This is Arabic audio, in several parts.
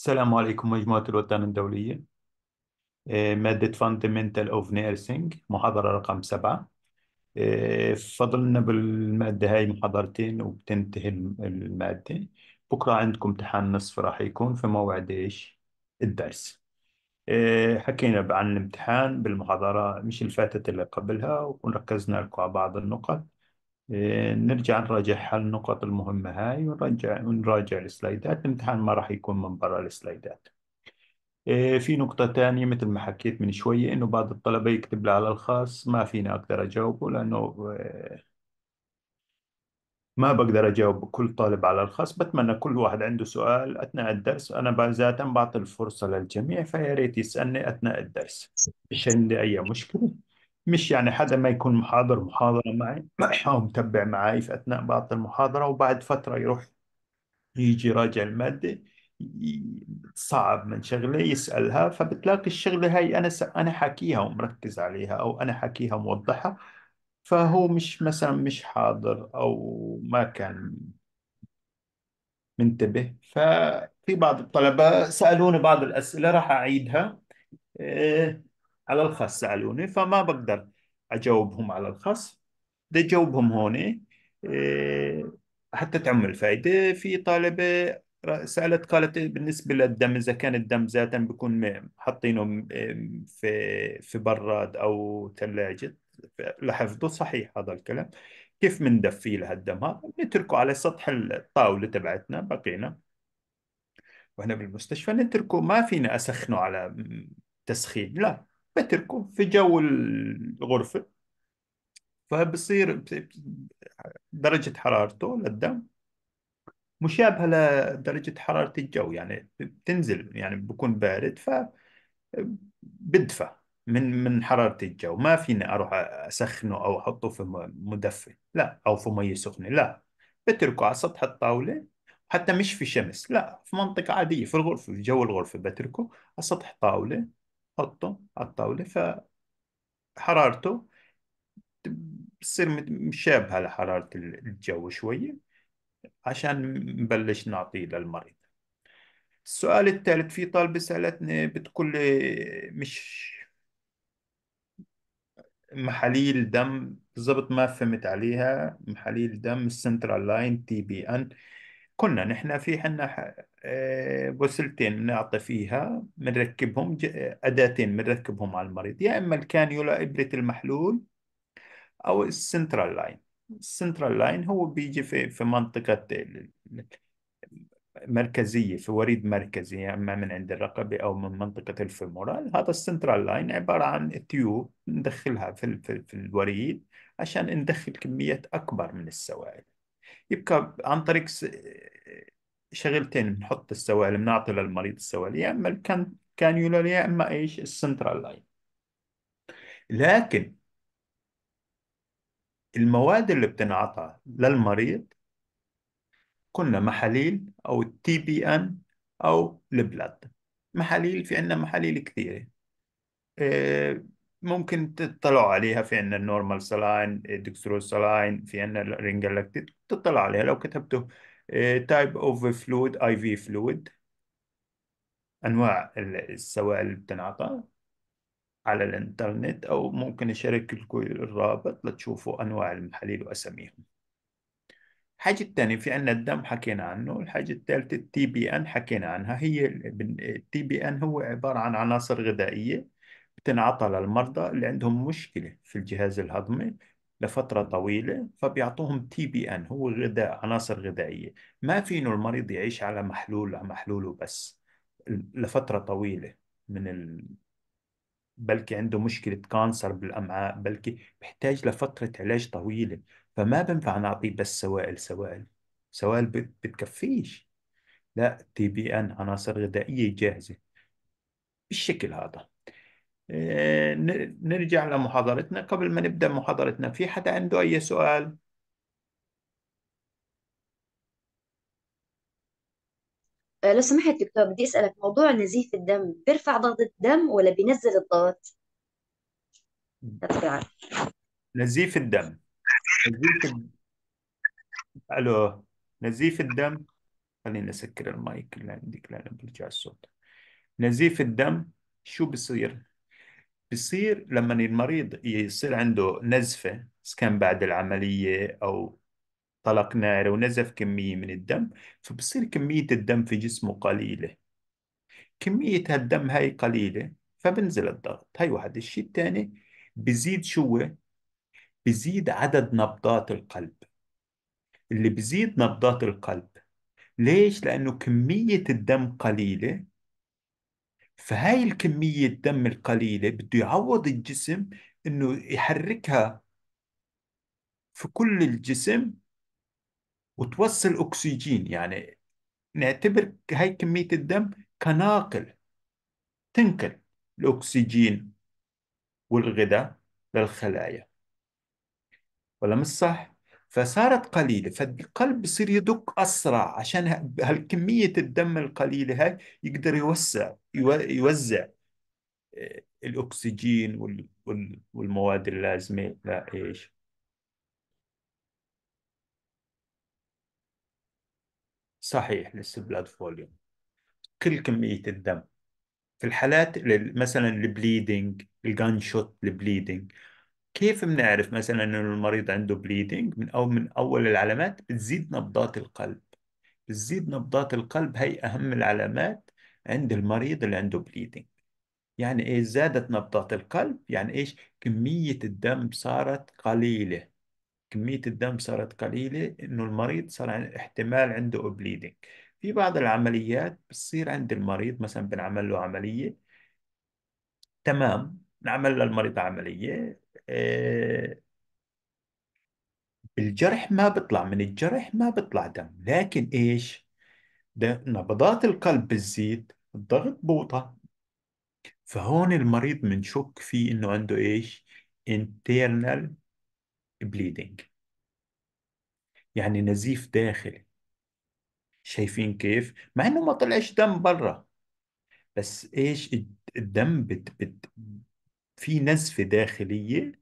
السلام عليكم مجموعة الوطن الدولية آه، مادة Fundamental of Nursing محاضرة رقم سبعة آه، فضلنا بالمادة هاي محاضرتين وبتنتهي المادة بكرة عندكم امتحان نصف راح يكون في موعد ايش الدرس آه، حكينا عن الامتحان بالمحاضرة مش اللي فاتت اللي قبلها وركزنا لكم على بعض النقط إيه، نرجع نراجع هالنقط المهمة هاي ونرجع ونراجع السلايدات الامتحان ما راح يكون من برا السلايدات إيه، في نقطة تانية مثل ما حكيت من شوية إنه بعض الطلبة يكتب لي على الخاص ما فينا أقدر أجاوبه لأنه إيه، ما بقدر أجاوب كل طالب على الخاص بتمنى كل واحد عنده سؤال أثناء الدرس أنا ذاتا بعطي الفرصة للجميع فيا ريت يسألني أثناء الدرس مش عندي أي مشكلة مش يعني حدا ما يكون محاضر محاضرة معي أو متبع معي في أثناء بعض المحاضرة وبعد فترة يروح يجي يراجع المادة صعب من شغلة يسألها فبتلاقي الشغلة هاي أنا س... أنا حاكيها ومركز عليها أو أنا حاكيها موضحة فهو مش مثلا مش حاضر أو ما كان منتبه ففي بعض الطلبة سألوني بعض الأسئلة راح أعيدها إيه، على الخاص سالوني فما بقدر اجاوبهم على الخاص بدي اجاوبهم هون إيه، حتى تعم الفائده في طالبه سالت قالت بالنسبه للدم اذا كان الدم ذاتا بيكون حاطينه في في براد او ثلاجه لحفظه صحيح هذا الكلام كيف له الدم هذا نتركه على سطح الطاوله تبعتنا بقينا واحنا بالمستشفى نتركه ما فينا اسخنه على تسخين لا بتركه في جو الغرفة فبصير درجة حرارته للدم مشابهة لدرجة حرارة الجو يعني بتنزل يعني بكون بارد ف بدفى من من حرارة الجو ما فيني أروح أسخنه أو أحطه في مدفي لا أو في مية سخنة لا بتركه على سطح الطاولة حتى مش في شمس لا في منطقة عادية في الغرفة في جو الغرفة بتركه على سطح طاولة حطه على الطاولة فحرارته بتصير مشابهة لحرارة الجو شوية عشان نبلش نعطيه للمريض السؤال الثالث في طالبة سألتني بتقول لي مش محاليل دم بالضبط ما فهمت عليها محاليل دم السنترال لاين تي بي ان كنا نحن في حنا وسيلتين آه، بنعطي فيها بنركبهم آه، اداتين بنركبهم على المريض يا اما الكانيولا ابره المحلول او السنترال لاين السنترال لاين هو بيجي في في منطقه مركزيه في وريد مركزي يا اما من عند الرقبه او من منطقه الفيمورال هذا السنترال لاين عباره عن تيوب ندخلها في في الوريد عشان ندخل كميات اكبر من السوائل يبقى عن طريق شغلتين بنحط السوائل بنعطي للمريض السوائل يا اما الكانيولا يا اما ايش السنترال لاين لكن المواد اللي بتنعطى للمريض كنا محاليل او التي بي ان او البلد محاليل في عندنا محاليل كثيره آه، ممكن تطلعوا عليها في عندنا النورمال سلاين الدكسروس سلاين في عندنا الرنجلاكتيد تطلع عليها لو كتبته تايب اوف فلويد اي في فلويد انواع السوائل اللي بتنعطى على الانترنت او ممكن اشارك لكم الرابط لتشوفوا انواع المحاليل واساميهم الحاجة الثانية في عندنا الدم حكينا عنه الحاجة الثالثة التي بي ان حكينا عنها هي التي بي ان هو عبارة عن عناصر غذائية بتنعطى للمرضى اللي عندهم مشكلة في الجهاز الهضمي لفترة طويلة فبيعطوهم تي بي ان هو غذاء عناصر غذائية ما فينه المريض يعيش على محلول على محلوله بس لفترة طويلة من ال... بلكي عنده مشكلة كانسر بالأمعاء بلكي بيحتاج لفترة علاج طويلة فما بنفع نعطيه بس سوائل سوائل سوائل بتكفيش لا تي بي ان عناصر غذائية جاهزة بالشكل هذا إيه، نرجع لمحاضرتنا قبل ما نبدأ محاضرتنا في حدا عنده أي سؤال؟ آه، لو سمحت دكتور بدي أسألك موضوع نزيف الدم بيرفع ضغط الدم ولا بينزل الضغط؟ نزيف الدم نزيف الدم ألو نزيف الدم خليني أسكر المايك اللي عندك لأنه بيرجع الصوت نزيف الدم شو بصير؟ بصير لما المريض يصير عنده نزفة كان بعد العملية أو طلق نار ونزف كمية من الدم فبصير كمية الدم في جسمه قليلة كمية هالدم هاي قليلة فبنزل الضغط هاي واحد الشيء الثاني بزيد شو بزيد عدد نبضات القلب اللي بزيد نبضات القلب ليش؟ لأنه كمية الدم قليلة فهاي الكمية الدم القليلة بده يعوض الجسم انه يحركها في كل الجسم وتوصل اكسجين يعني نعتبر هاي كمية الدم كناقل تنقل الأكسجين والغذاء للخلايا ولا مش صح؟ فصارت قليلة فالقلب بصير يدق أسرع عشان هالكمية الدم القليلة هاي يقدر يوسع يوزع آه، الأكسجين والمواد اللازمة لإيش صحيح للسبلاد فوليوم كل كمية الدم في الحالات مثلا البليدنج الجان شوت البليدنج كيف بنعرف مثلا انه المريض عنده بليدنج من او من اول العلامات بتزيد نبضات القلب بتزيد نبضات القلب هي اهم العلامات عند المريض اللي عنده بليدنج يعني ايه زادت نبضات القلب يعني ايش كمية الدم صارت قليلة كمية الدم صارت قليلة انه المريض صار عن احتمال عنده بليدنج في بعض العمليات بتصير عند المريض مثلا بنعمل له عملية تمام نعمل للمريض عملية آه، الجرح ما بيطلع من الجرح ما بيطلع دم لكن إيش نبضات القلب بتزيد الضغط بوطة فهون المريض بنشك فيه إنه عنده إيش internal bleeding يعني نزيف داخلي شايفين كيف مع إنه ما طلعش دم برا بس إيش الدم بت بت في نزفة داخلية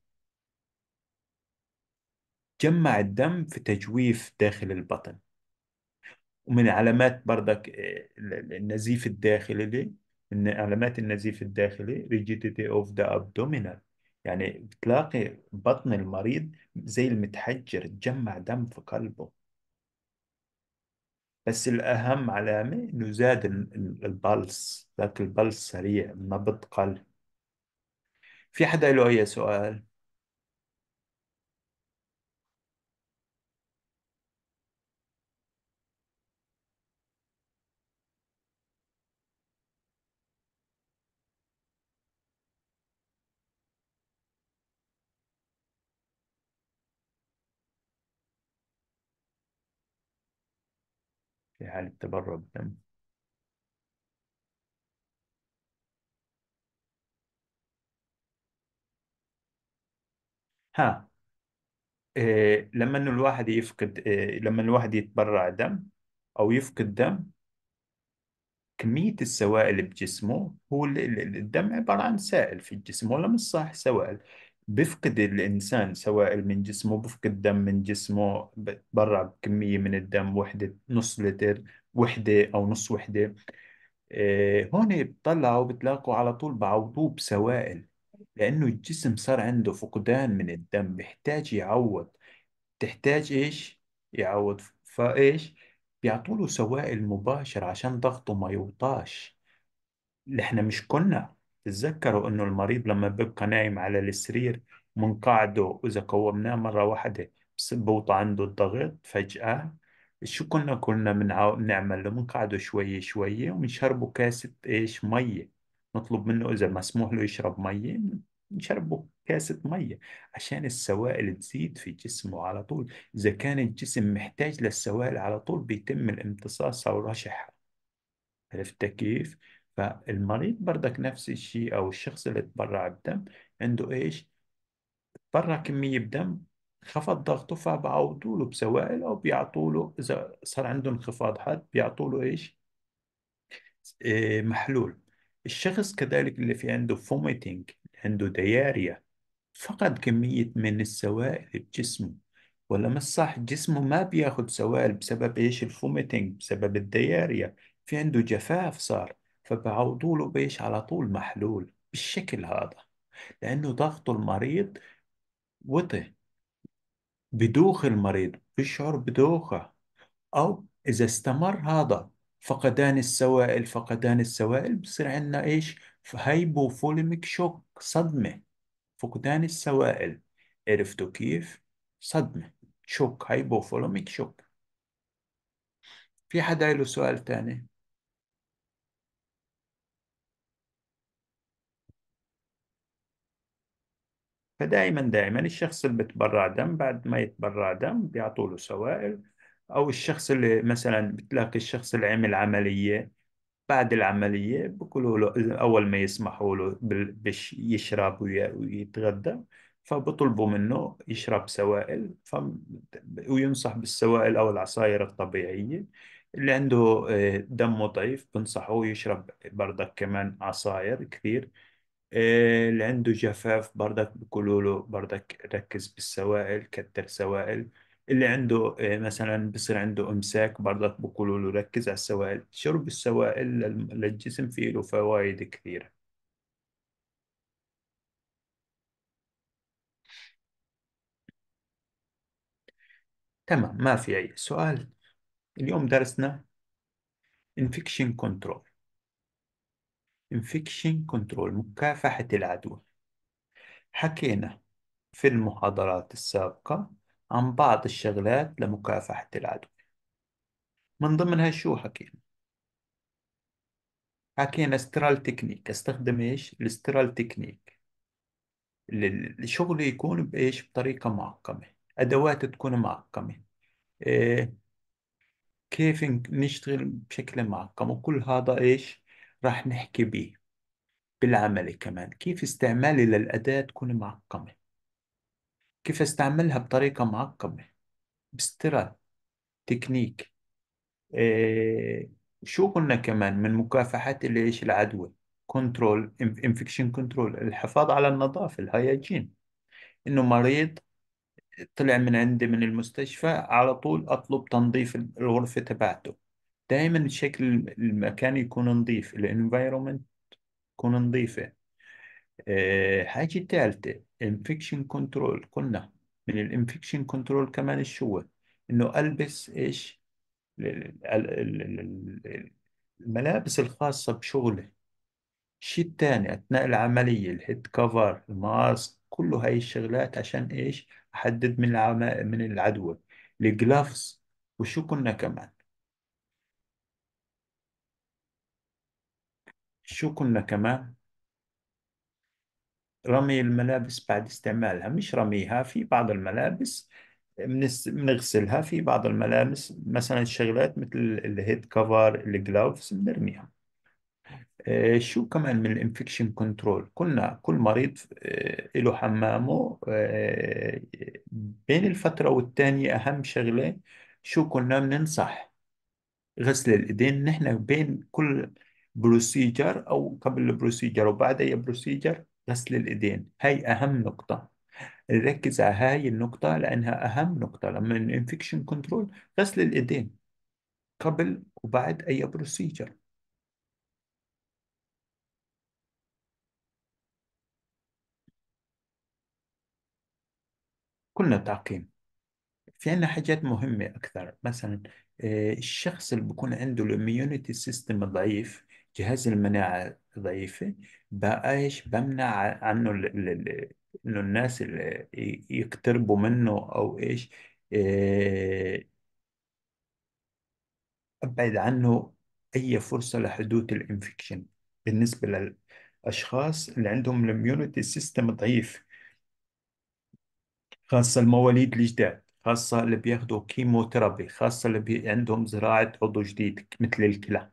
جمع الدم في تجويف داخل البطن ومن علامات برضك آه، النزيف الداخلي من علامات النزيف الداخلي rigidity of the abdominal يعني بتلاقي بطن المريض زي المتحجر تجمع دم في قلبه بس الأهم علامة إنه زاد البلس ذاك البلس سريع نبض قلب في حدا له أي سؤال؟ في حالة التبرع بالدم ها إيه لما انه الواحد يفقد إيه لما الواحد يتبرع دم او يفقد دم كمية السوائل بجسمه هو الدم عبارة عن سائل في الجسم ولا مش صح سوائل بفقد الإنسان سوائل من جسمه بفقد دم من جسمه بتبرع بكمية من الدم وحدة نص لتر وحدة أو نص وحدة إيه هون بتطلعوا بتلاقوا على طول بعوضوه بسوائل لأنه الجسم صار عنده فقدان من الدم بيحتاج يعوض تحتاج إيش؟ يعوض فإيش؟ بيعطوله سوائل مباشر عشان ضغطه ما يوطاش احنا مش كنا تتذكروا انه المريض لما بيبقى نايم على السرير منقعده وإذا قومناه مره واحده بوطى عنده الضغط فجاه شو كنا كنا بنعمل من قعده شويه شويه وبنشربه كاسه ايش ميه نطلب منه اذا مسموح له يشرب ميه نشربوا كاسة مية عشان السوائل تزيد في جسمه على طول إذا كان الجسم محتاج للسوائل على طول بيتم او ورشحها عرفت كيف؟ فالمريض برضك نفس الشيء أو الشخص اللي تبرع بدم عنده إيش؟ تبرع كمية بدم خفض ضغطه فبعوضوا له بسوائل أو بيعطوا له إذا صار عنده انخفاض حاد بيعطوا له إيش؟ إيه محلول الشخص كذلك اللي في عنده فوميتنج عنده دياريا فقد كمية من السوائل بجسمه ولا الصح جسمه ما بياخد سوائل بسبب ايش الفوميتنج بسبب الدياريا في عنده جفاف صار فبعوضوا له بايش على طول محلول بالشكل هذا لانه ضغط المريض وطي بدوخ المريض بيشعر بدوخه او اذا استمر هذا فقدان السوائل فقدان السوائل بصير عندنا ايش هايبوفوليميك شوك صدمة فقدان السوائل عرفتوا كيف صدمة شوك هايبوفولوميك شوك في حدا له سؤال تاني فدائما دائما الشخص اللي بتبرع دم بعد ما يتبرع دم بيعطوا له سوائل او الشخص اللي مثلا بتلاقي الشخص اللي عمل عمليه بعد العملية بقولوا له أول ما يسمحوا له باش يشرب ويتغذى فبطلبوا منه يشرب سوائل ف... وينصح بالسوائل أو العصائر الطبيعية اللي عنده آه، دمه ضعيف بنصحه يشرب بردك كمان عصاير كثير آه، اللي عنده جفاف بردك بقولوا له بردك ركز بالسوائل كتر سوائل اللي عنده آه، مثلا بصير عنده امساك برضك بقولوا له ركز على السوائل شرب السوائل للجسم فيه له فوائد كثيره تمام ما في اي سؤال اليوم درسنا infection control infection control مكافحة العدوى حكينا في المحاضرات السابقة عن بعض الشغلات لمكافحة العدوى من ضمنها شو حكينا حكينا استرال تكنيك استخدم ايش الاسترال تكنيك الشغل يكون بايش بطريقة معقمة ادوات تكون معقمة إيه كيف نشتغل بشكل معقم وكل هذا ايش راح نحكي به بالعمل كمان كيف استعمالي للأداة تكون معقمة كيف استعملها بطريقة معقمة بسترا تكنيك إيه شو قلنا كمان من مكافحة الايش العدوى كنترول انفكشن كنترول الحفاظ على النظافة الهيجين انه مريض طلع من عندي من المستشفى على طول اطلب تنظيف الغرفة تبعته دائما شكل المكان يكون نظيف الانفايرومنت تكون نظيفة إيه حاجة ثالثة انفكشن كنترول قلنا من الانفكشن كنترول كمان شو انه البس ايش الملابس الخاصة بشغله الشيء الثاني أثناء العملية الهيد كفر الماسك كل هاي الشغلات عشان إيش أحدد من العم... من العدوى الجلافز وشو كنا كمان شو كنا كمان رمي الملابس بعد استعمالها مش رميها في بعض الملابس بنغسلها في بعض الملابس مثلا الشغلات مثل الهيد كفر الجلوفز بنرميها آه، شو كمان من الانفكشن كنترول قلنا كل مريض آه، له حمامه آه، بين الفترة والتانية أهم شغلة شو كنا بننصح غسل الإيدين نحن بين كل بروسيجر أو قبل البروسيجر وبعد أي بروسيجر غسل الإيدين هاي أهم نقطة نركز على هاي النقطة لأنها أهم نقطة لما الانفكشن كنترول غسل الإيدين قبل وبعد أي بروسيجر كلنا تعقيم في عنا حاجات مهمة أكثر مثلا آه، الشخص اللي بيكون عنده الاميونيتي سيستم ضعيف جهاز المناعة ضعيفة بقى ايش بمنع عنه ال- ال- انه الناس اللي يقتربوا منه او ايش آه، ابعد عنه اي فرصة لحدوث الانفكشن بالنسبة للاشخاص اللي عندهم الاميونيتي سيستم ضعيف خاصة المواليد الجداد خاصة اللي بياخدوا كيموثيرابي خاصة اللي بي... عندهم زراعة عضو جديد مثل الكلى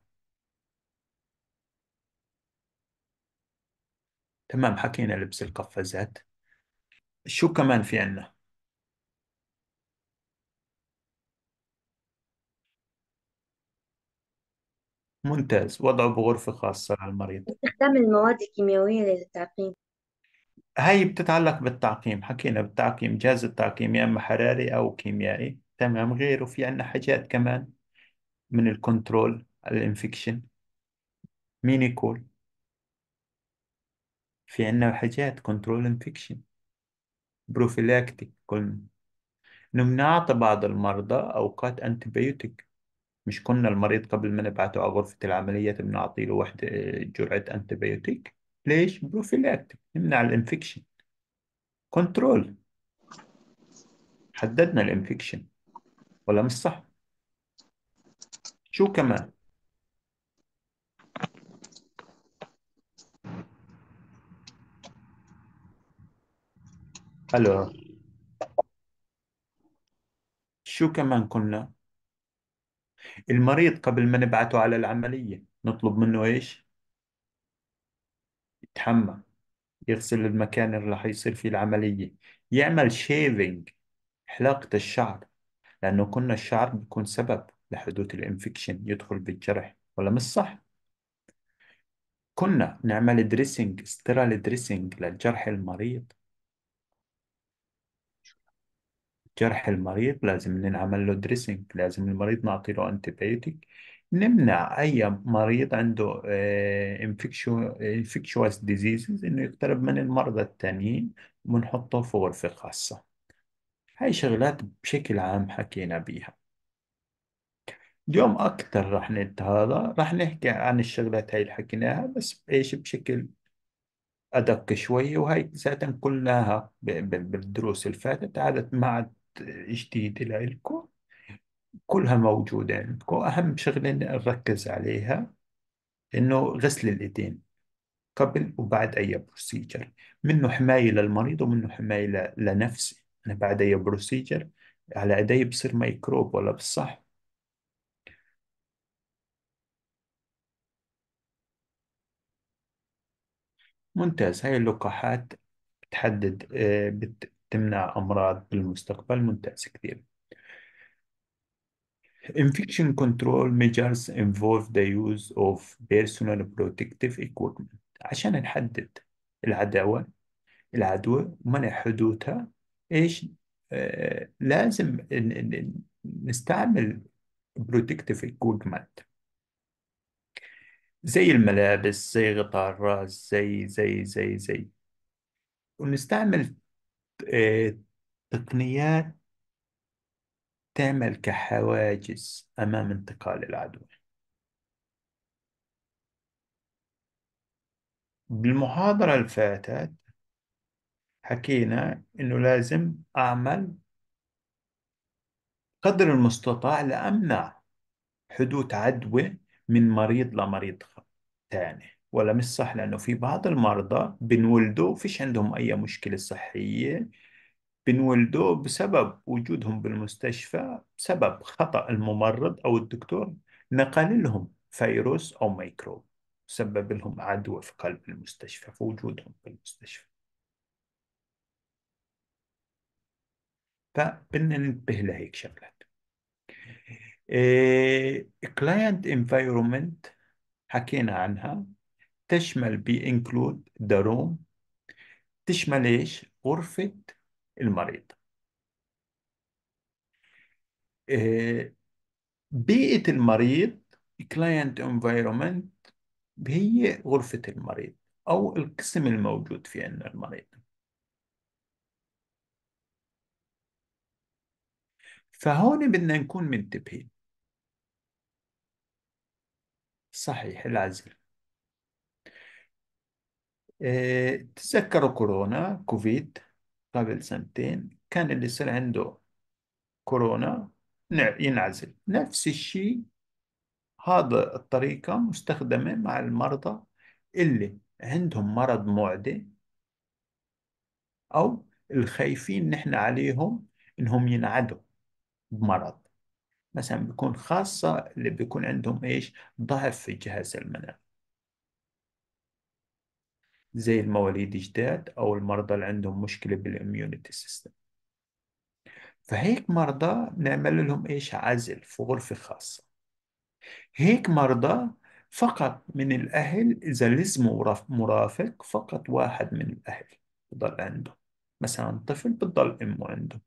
تمام حكينا لبس القفازات شو كمان في عنا ممتاز وضعه بغرفة خاصة للمريض استخدام المواد الكيميائية للتعقيم هاي بتتعلق بالتعقيم حكينا بالتعقيم جهاز التعقيم يا إما حراري أو كيميائي تمام غيره في عنا حاجات كمان من الكنترول الانفكشن مين يقول في عنا حاجات كنترول انفكشن بروفيلاكتيك قلنا انه بنعطي بعض المرضى اوقات انتبيوتيك مش كنا المريض قبل ما نبعته على غرفة العمليات بنعطي له واحدة آه، جرعة انتبيوتيك ليش بروفيلاكتيك نمنع الانفكشن كنترول حددنا الانفكشن ولا مش صح شو كمان الو شو كمان كنا المريض قبل ما نبعته على العملية نطلب منه ايش يتحمى يغسل المكان اللي راح يصير فيه العملية يعمل شيفينج حلاقة الشعر لأنه كنا الشعر بيكون سبب لحدوث الانفكشن يدخل بالجرح ولا مش صح كنا نعمل دريسنج استرال دريسنج للجرح المريض جرح المريض لازم نعمل له دريسنج لازم المريض نعطي له انتبيوتيك نمنع اي مريض عنده انفكشوس آه، ديزيزز انه يقترب من المرضى التانيين ونحطه في غرفة خاصة هاي شغلات بشكل عام حكينا بيها اليوم اكثر رح هذا رح نحكي عن الشغلات هاي اللي حكيناها بس ايش بشكل ادق شوي وهي ساعتها كلها بالدروس اللي فاتت عادت مع جديدة لإلكم كلها موجودة عندكم أهم شغلة نركز عليها إنه غسل الإيدين قبل وبعد أي بروسيجر منه حماية للمريض ومنه حماية لنفسي أنا بعد أي بروسيجر على إيدي بصير ميكروب ولا بالصح ممتاز هاي اللقاحات بتحدد آه، بت تمنع أمراض بالمستقبل ممتاز كثير Infection control measures involve the use of personal protective equipment عشان نحدد العدوى العدوى ومنع حدوثها ايش آه، لازم نستعمل protective equipment زي الملابس زي غطاء الراس زي زي زي زي ونستعمل آه، تقنيات تعمل كحواجز أمام انتقال العدوى بالمحاضرة اللي فاتت حكينا إنه لازم أعمل قدر المستطاع لأمنع حدوث عدوى من مريض لمريض ثاني ولا مش صح لأنه في بعض المرضى بنولدوا فيش عندهم أي مشكلة صحية بنولدوا بسبب وجودهم بالمستشفى بسبب خطأ الممرض أو الدكتور نقل لهم فيروس أو ميكروب سبب لهم عدوى في قلب المستشفى في وجودهم بالمستشفى فبدنا ننتبه لهيك شغلات إيه، كلاينت انفايرومنت حكينا عنها تشمل انكلود ذا روم تشمل ايش؟ غرفة المريض آه، بيئة المريض client environment هي غرفة المريض أو القسم الموجود في فيه المريض فهون بدنا نكون منتبهين صحيح العزل إيه، تذكروا كورونا كوفيد قبل سنتين كان اللي يصير عنده كورونا ينعزل نفس الشيء هذا الطريقة مستخدمة مع المرضى اللي عندهم مرض معدي أو الخايفين نحن عليهم إنهم ينعدوا بمرض مثلا بيكون خاصة اللي بيكون عندهم إيش ضعف في جهاز المناعي زي المواليد جداد أو المرضى اللي عندهم مشكلة بالإميونيتي سيستم فهيك مرضى نعمل لهم إيش عزل في غرفة خاصة هيك مرضى فقط من الأهل إذا لزموا مرافق فقط واحد من الأهل بضل عنده مثلا طفل بتضل أمه عنده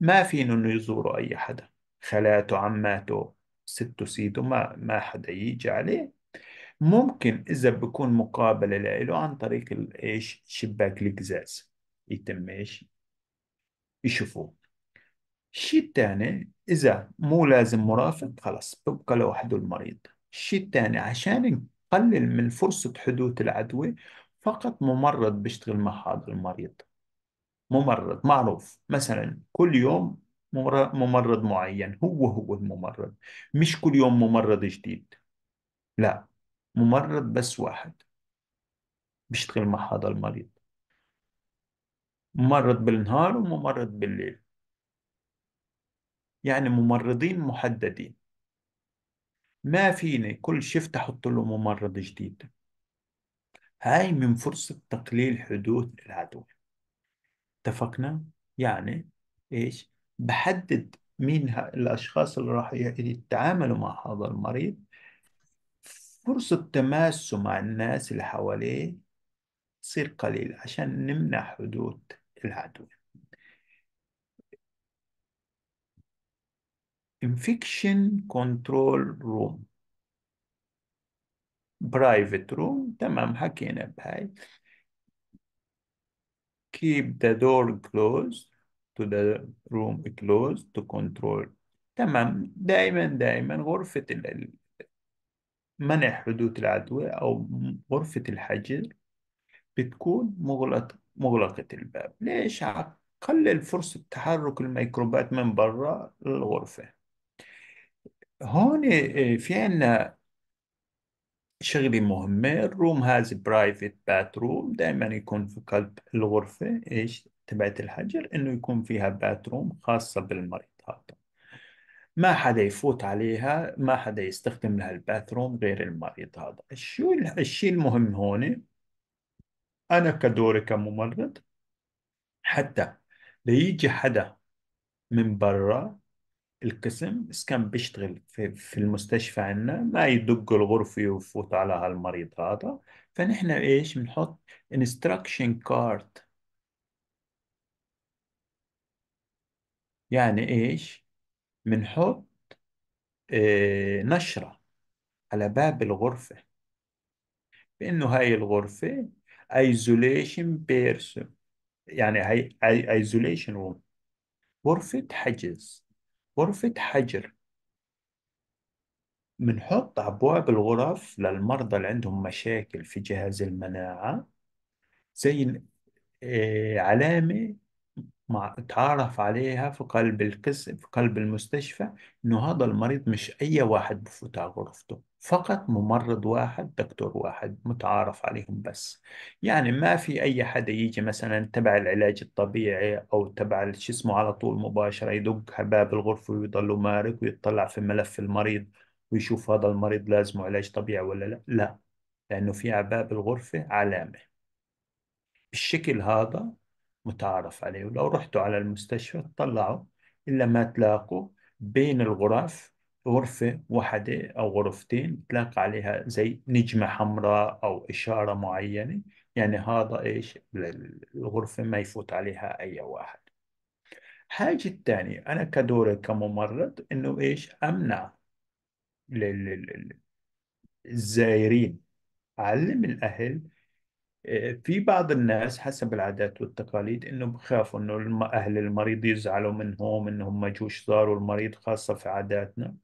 ما فين إنه يزوروا أي حدا خالاته عماته سته سيده ما ما حدا يجي عليه ممكن إذا بكون مقابلة لإله عن طريق إيش شباك القزاز يتم إيش يشوفوه الشيء الثاني إذا مو لازم مرافق خلاص ببقى لوحده المريض الشيء الثاني عشان نقلل من فرصة حدوث العدوى فقط ممرض بيشتغل مع هذا المريض ممرض معروف مثلا كل يوم ممرض معين هو هو الممرض مش كل يوم ممرض جديد لا ممرض بس واحد بيشتغل مع هذا المريض ممرض بالنهار وممرض بالليل يعني ممرضين محددين ما فيني كل شفت أحط له ممرض جديد هاي من فرصة تقليل حدوث العدوى اتفقنا؟ يعني إيش؟ بحدد مين الأشخاص اللي راح يتعاملوا مع هذا المريض فرصة تماسه مع الناس اللي حواليه تصير قليل عشان نمنع حدوث العدوى infection control room Private Room تمام حكينا بهاي keep the door closed to the room closed to control تمام دائما دائما غرفة منع حدوث العدوى أو غرفة الحجر بتكون مغلقة مغلقة الباب ليش؟ عقلل فرصة تحرك الميكروبات من برا الغرفة هون آه، في عنا شغلة مهمة الروم هاز برايفت باتروم دائما يكون في قلب الغرفة ايش تبعت الحجر انه يكون فيها باتروم روم خاصة بالمريض هذا ما حدا يفوت عليها ما حدا يستخدم لها الباثروم غير المريض هذا الشيء الشيء المهم هون أنا كدوري كممرض حتى ليجي حدا من برا القسم بس كان بيشتغل في, في المستشفى عندنا ما يدق الغرفة ويفوت على هالمريض هذا فنحن ايش بنحط انستراكشن كارد يعني ايش بنحط آه، نشرة على باب الغرفة بأنه هاي الغرفة isolation person يعني هاي isolation room غرفة حجز غرفة حجر بنحط أبواب الغرف للمرضى اللي عندهم مشاكل في جهاز المناعة زي آه، علامة مع تعرف عليها في قلب القسم في قلب المستشفى إنه هذا المريض مش أي واحد بفوت على غرفته فقط ممرض واحد دكتور واحد متعارف عليهم بس يعني ما في أي حدا يجي مثلا تبع العلاج الطبيعي أو تبع شو اسمه على طول مباشرة يدق باب الغرفة ويضل مارق ويطلع في ملف المريض ويشوف هذا المريض لازمه علاج طبيعي ولا لا لا لأنه في على باب الغرفة علامة بالشكل هذا متعارف عليه ولو رحتوا على المستشفى تطلعوا إلا ما تلاقوا بين الغرف غرفة واحدة أو غرفتين تلاقى عليها زي نجمة حمراء أو إشارة معينة يعني هذا إيش الغرفة ما يفوت عليها أي واحد حاجة تانية أنا كدوري كممرض إنه إيش أمنع الزائرين أعلم الأهل إيه، في بعض الناس حسب العادات والتقاليد انه بخافوا انه اهل المريض يزعلوا منهم انهم ما جوش زاروا المريض خاصة في عاداتنا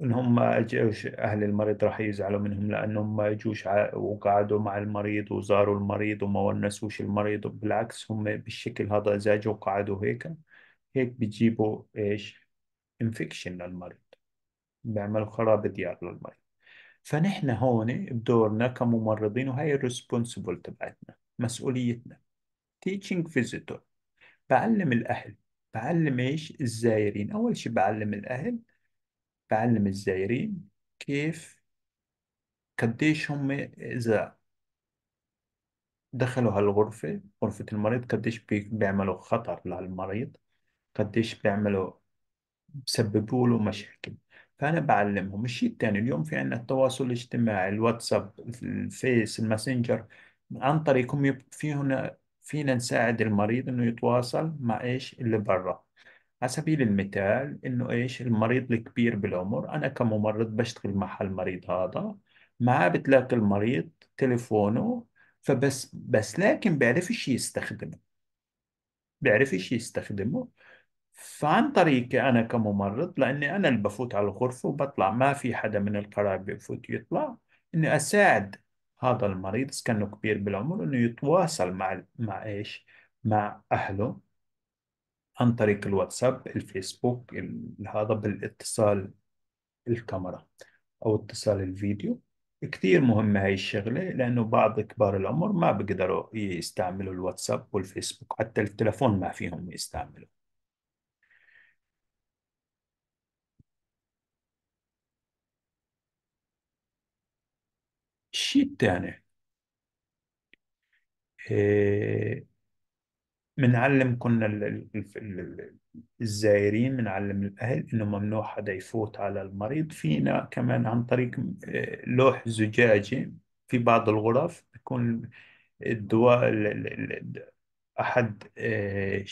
انهم ما اجوش اهل المريض راح يزعلوا منهم لانهم ما اجوش وقعدوا مع المريض وزاروا المريض وما ونسوش المريض بالعكس هم بالشكل هذا اذا وقعدوا هيك هيك بيجيبوا ايش انفكشن للمريض بيعملوا خراب ديار للمريض فنحن هون بدورنا كممرضين وهي الريسبونسبل تبعتنا مسؤوليتنا teaching فيزيتور بعلم الأهل بعلم إيش الزائرين أول شيء بعلم الأهل بعلم الزائرين كيف قديش هم إذا دخلوا هالغرفة غرفة المريض قديش بيعملوا خطر للمريض قديش بيعملوا بسببوا له مشاكل فأنا بعلمهم الشيء الثاني اليوم في عندنا التواصل الاجتماعي الواتساب الفيس الماسنجر عن طريقهم يب... هنا فينا نساعد المريض إنه يتواصل مع إيش اللي برا على سبيل المثال إنه إيش المريض الكبير بالعمر أنا كممرض بشتغل مع هالمريض هذا معاه بتلاقي المريض تليفونه فبس بس لكن بيعرفش يستخدمه بيعرفش يستخدمه فعن طريقي أنا كممرض لأني أنا اللي بفوت على الغرفة وبطلع ما في حدا من القرايب بفوت يطلع إني أساعد هذا المريض إذا كان كبير بالعمر إنه يتواصل مع مع إيش؟ مع أهله عن طريق الواتساب الفيسبوك هذا بالاتصال الكاميرا أو اتصال الفيديو كثير مهمة هاي الشغلة لأنه بعض كبار العمر ما بيقدروا يستعملوا الواتساب والفيسبوك حتى التلفون ما فيهم يستعملوا الشيء الثاني بنعلم إيه، كنا الزائرين بنعلم الاهل انه ممنوع حدا يفوت على المريض فينا كمان عن طريق إيه، لوح زجاجي في بعض الغرف يكون الدواء احد إيه،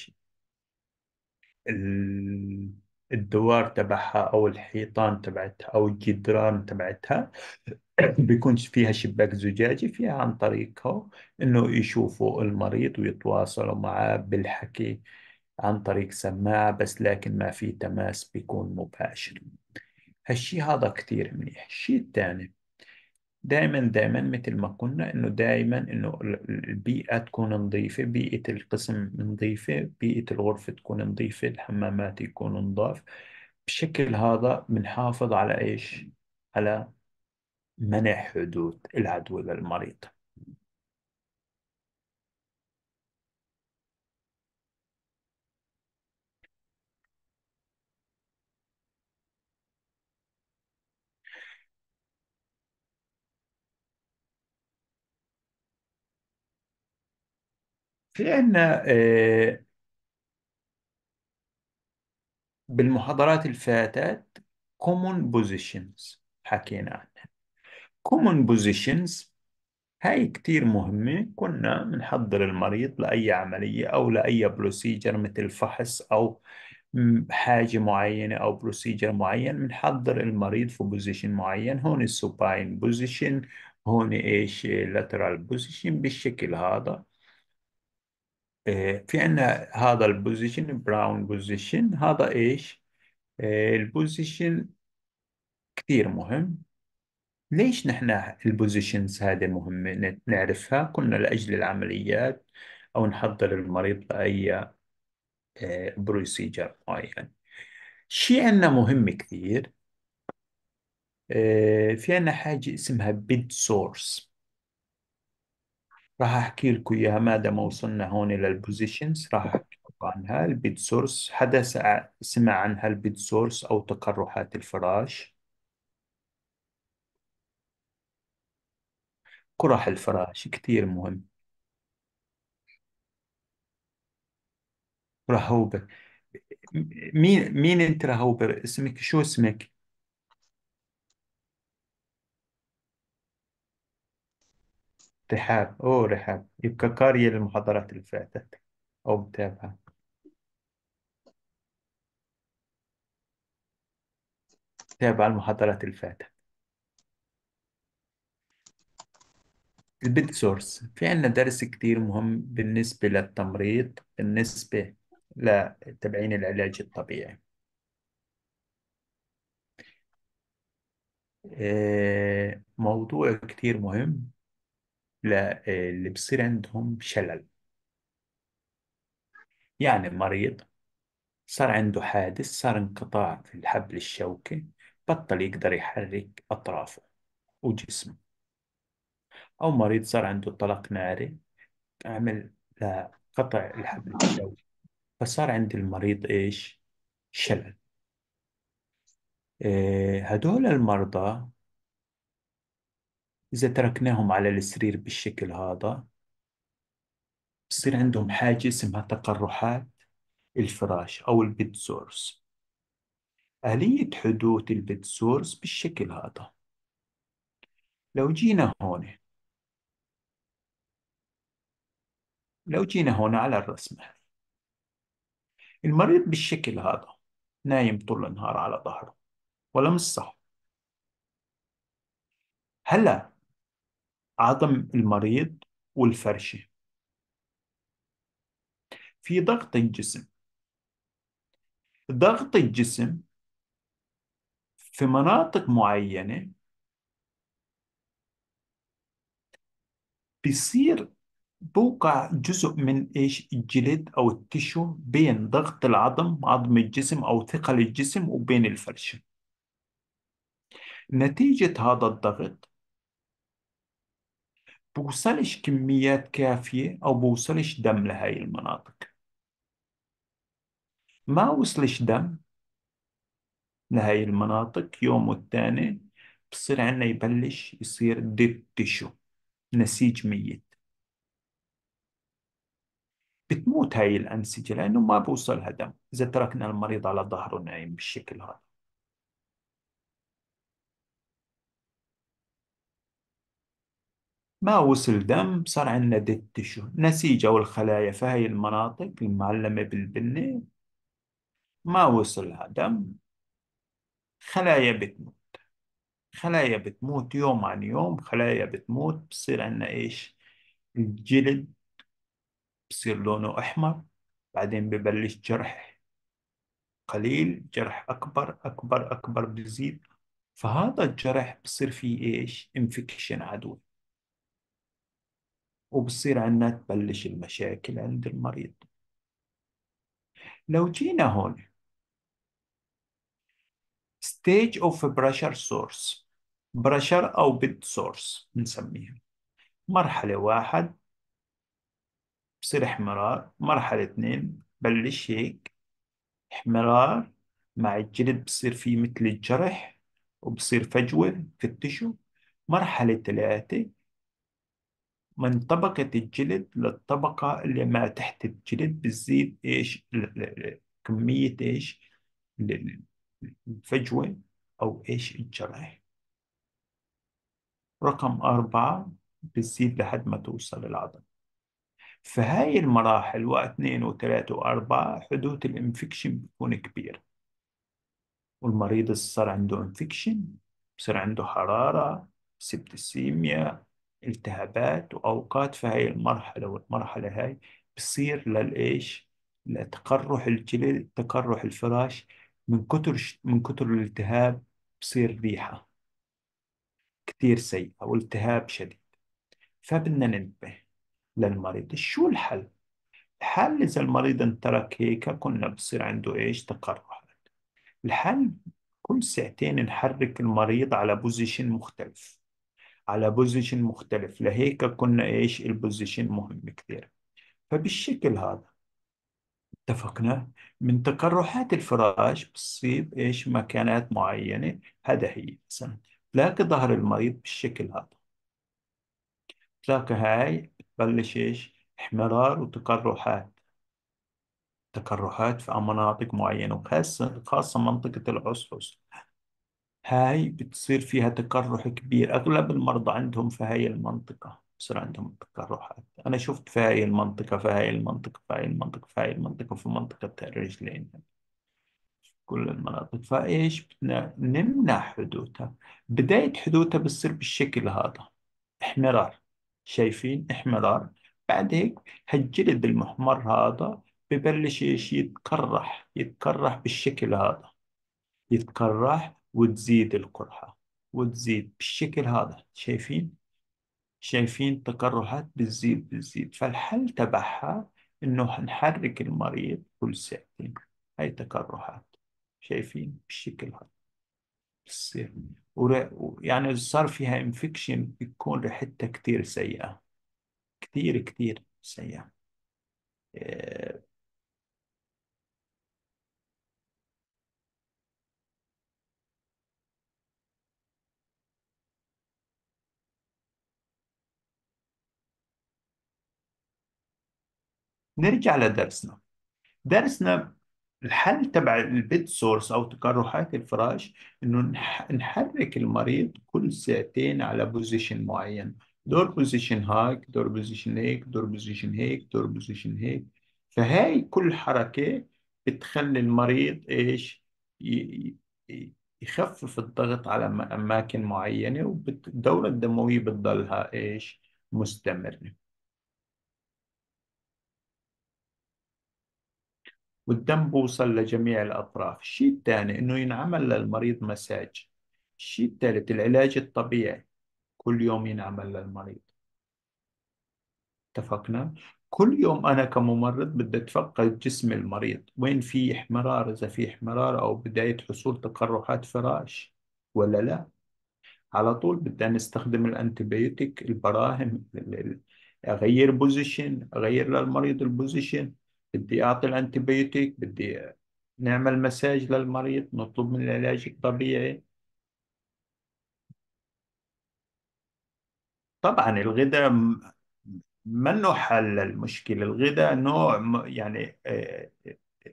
الدوار تبعها او الحيطان تبعتها او الجدران تبعتها بيكون فيها شباك زجاجي فيها عن طريقها انه يشوفوا المريض ويتواصلوا معاه بالحكي عن طريق سماعة بس لكن ما في تماس بيكون مباشر هالشي هذا كتير منيح الشيء الثاني دائما دائما مثل ما قلنا انه دائما انه البيئة تكون نظيفة بيئة القسم نظيفة بيئة الغرفة تكون نظيفة الحمامات يكون نظاف بشكل هذا بنحافظ على ايش على منع حدوث العدوى للمريض في عنا آه، بالمحاضرات الفاتت common positions حكينا common positions هاي كتير مهمة كنا بنحضر المريض لأي عملية أو لأي بروسيجر مثل فحص أو حاجة معينة أو بروسيجر معين بنحضر المريض في بوزيشن معين هون السوباين بوزيشن هون إيش لاترال بوزيشن بالشكل هذا آه، في عنا هذا البوزيشن براون بوزيشن هذا إيش آه، البوزيشن كتير مهم ليش نحن البوزيشنز هذه مهمة نعرفها كنا لأجل العمليات أو نحضر المريض لأي بروسيجر آه، معين شيء عندنا مهم كثير آه، في عندنا حاجة اسمها بيد سورس راح أحكي لكم إياها ما دام وصلنا هون للبوزيشنز راح أحكي لكم عنها البيد سورس حدا سمع عنها البيد سورس أو تقرحات الفراش قرح الفراش كثير مهم رهوبة مين مين أنت رهوبة اسمك شو اسمك رحاب أوه رحاب يبقى قارية المحاضرات اللي فاتت أو متابعة متابعة المحاضرات اللي فاتت البيت سورس في عندنا درس كتير مهم بالنسبة للتمريض بالنسبة لتبعين العلاج الطبيعي آه، موضوع كتير مهم آه، اللي بصير عندهم شلل يعني مريض صار عنده حادث صار انقطاع في الحبل الشوكي بطل يقدر يحرك أطرافه وجسمه أو مريض صار عنده طلق ناري عمل قطع الحبل الجوي فصار عند المريض إيش شلل إيه هدول المرضى إذا تركناهم على السرير بالشكل هذا بصير عندهم حاجة اسمها تقرحات الفراش أو البيت سورس آلية حدوث البيت سورس بالشكل هذا لو جينا هون لو جينا هنا على الرسمة المريض بالشكل هذا نايم طول النهار على ظهره ولا مش صح هلا عظم المريض والفرشة في ضغط الجسم ضغط الجسم في مناطق معينة بيصير بوقع جزء من ايش الجلد او التشو بين ضغط العظم عظم الجسم او ثقل الجسم وبين الفرشه نتيجة هذا الضغط بوصلش كميات كافية أو بوصلش دم لهاي المناطق ما وصلش دم لهاي المناطق يوم والتاني بصير عنا يبلش يصير ديب تيشو نسيج ميت بتموت هاي الأنسجة لأنه ما بوصلها دم إذا تركنا المريض على ظهره نايم بالشكل هذا ما وصل دم صار عندنا ديد تشو نسيج أو الخلايا في هاي المناطق المعلمة بالبنة ما وصلها دم خلايا بتموت خلايا بتموت يوم عن يوم خلايا بتموت بصير عندنا إيش الجلد بصير لونه أحمر بعدين ببلش جرح قليل جرح أكبر أكبر أكبر بزيد فهذا الجرح بصير فيه إيش انفكشن عدوى وبصير عندنا تبلش المشاكل عند المريض لو جينا هون ستيج اوف بريشر سورس بريشر او بيد سورس بنسميها مرحلة واحد بصير احمرار مرحلة اتنين بلش هيك احمرار مع الجلد بصير فيه مثل الجرح وبصير فجوة التشو مرحلة ثلاثة من طبقة الجلد للطبقة اللي ما تحت الجلد بتزيد ايش كمية ايش الفجوة أو ايش الجرح رقم أربعة بتزيد لحد ما توصل العضلة فهاي المراحل واثنين وثلاثة وأربعة حدوث الانفكشن بيكون كبير والمريض صار عنده انفكشن بصير عنده حرارة سبتسيميا التهابات وأوقات في هاي المرحلة والمرحلة هاي بصير للإيش لتقرح الجلد تقرح الفراش من كتر من كتر الالتهاب بصير ريحة كتير سيئة والتهاب شديد فبدنا ننتبه للمريض شو الحل؟ الحل إذا المريض انترك هيك كنا بصير عنده إيش تقرحات الحل كل ساعتين نحرك المريض على بوزيشن مختلف على بوزيشن مختلف لهيك كنا إيش البوزيشن مهم كثير فبالشكل هذا اتفقنا من تقرحات الفراش بتصيب ايش مكانات معينه هذا هي مثلا تلاقي ظهر المريض بالشكل هذا تلاقي هاي بلش ايش احمرار وتقرحات تقرحات في مناطق معينة وخاصة خاصة منطقة العصعص هاي بتصير فيها تقرح كبير أغلب المرضى عندهم في هاي المنطقة بصير عندهم تقرحات أنا شفت في هاي المنطقة في هاي المنطقة في هاي المنطقة في هاي المنطقة في منطقة الرجلين كل المناطق فإيش بدنا نمنع حدوثها بداية حدوثها بتصير بالشكل هذا احمرار شايفين احمرار بعد هيك هالجلد المحمر هذا ببلش ايش يتكرح يتكرح بالشكل هذا يتكرح وتزيد القرحة وتزيد بالشكل هذا شايفين شايفين تكرحات بتزيد بتزيد فالحل تبعها انه نحرك المريض كل ساعتين هاي تكرحات شايفين بالشكل هذا بتصير يعني صار فيها انفكشن بتكون ريحتها كثير سيئة كثير كثير سيئة نرجع لدرسنا درسنا الحل تبع البيت سورس أو تقرحات الفراش إنه نحرك المريض كل ساعتين على بوزيشن معين دور بوزيشن هاك دور بوزيشن هيك دور بوزيشن هيك دور بوزيشن هيك فهاي كل حركة بتخلي المريض إيش يخفف الضغط على أماكن معينة والدورة الدموية بتضلها إيش مستمرة والدم بوصل لجميع الأطراف الشيء الثاني أنه ينعمل للمريض مساج الشيء الثالث العلاج الطبيعي كل يوم ينعمل للمريض اتفقنا كل يوم أنا كممرض بدي أتفقد جسم المريض وين في احمرار إذا في احمرار أو بداية حصول تقرحات فراش ولا لا على طول بدنا نستخدم الانتبيوتيك البراهم اغير بوزيشن اغير للمريض البوزيشن بدي اعطي الانتبيوتيك بدي نعمل مساج للمريض نطلب من العلاج الطبيعي طبعا الغذاء منه حل للمشكله الغذاء نوع يعني آه،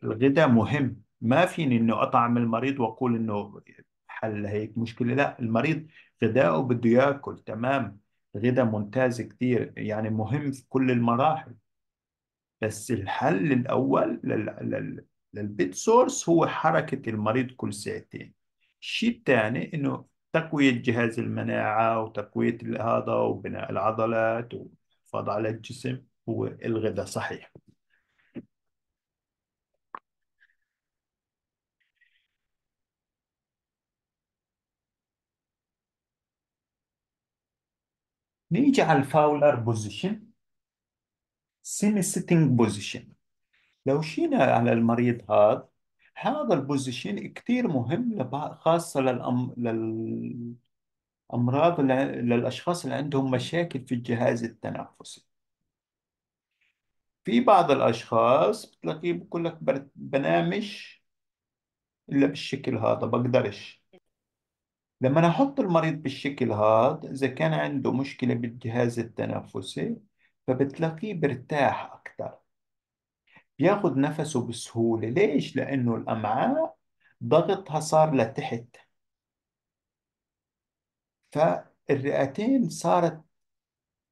الغذاء مهم ما فيني انه اطعم المريض واقول انه حل هيك مشكله لا المريض غذائه بده ياكل تمام غذاء ممتاز كثير يعني مهم في كل المراحل بس الحل الأول لل... للبيت سورس هو حركة المريض كل ساعتين الشيء الثاني إنه تقوية جهاز المناعة وتقوية هذا وبناء العضلات والحفاظ على الجسم هو الغذاء صحيح نيجي على الفاولر بوزيشن سيمي سيتنج بوزيشن لو شينا على المريض هذا هذا البوزيشن كثير مهم خاصة للأم... للأمراض للأشخاص اللي عندهم مشاكل في الجهاز التنفسي في بعض الأشخاص بتلاقيه بقول لك بنامش إلا بالشكل هذا بقدرش لما أنا أحط المريض بالشكل هذا إذا كان عنده مشكلة بالجهاز التنفسي فبتلاقيه برتاح أكثر بياخد نفسه بسهولة ليش؟ لأنه الأمعاء ضغطها صار لتحت فالرئتين صارت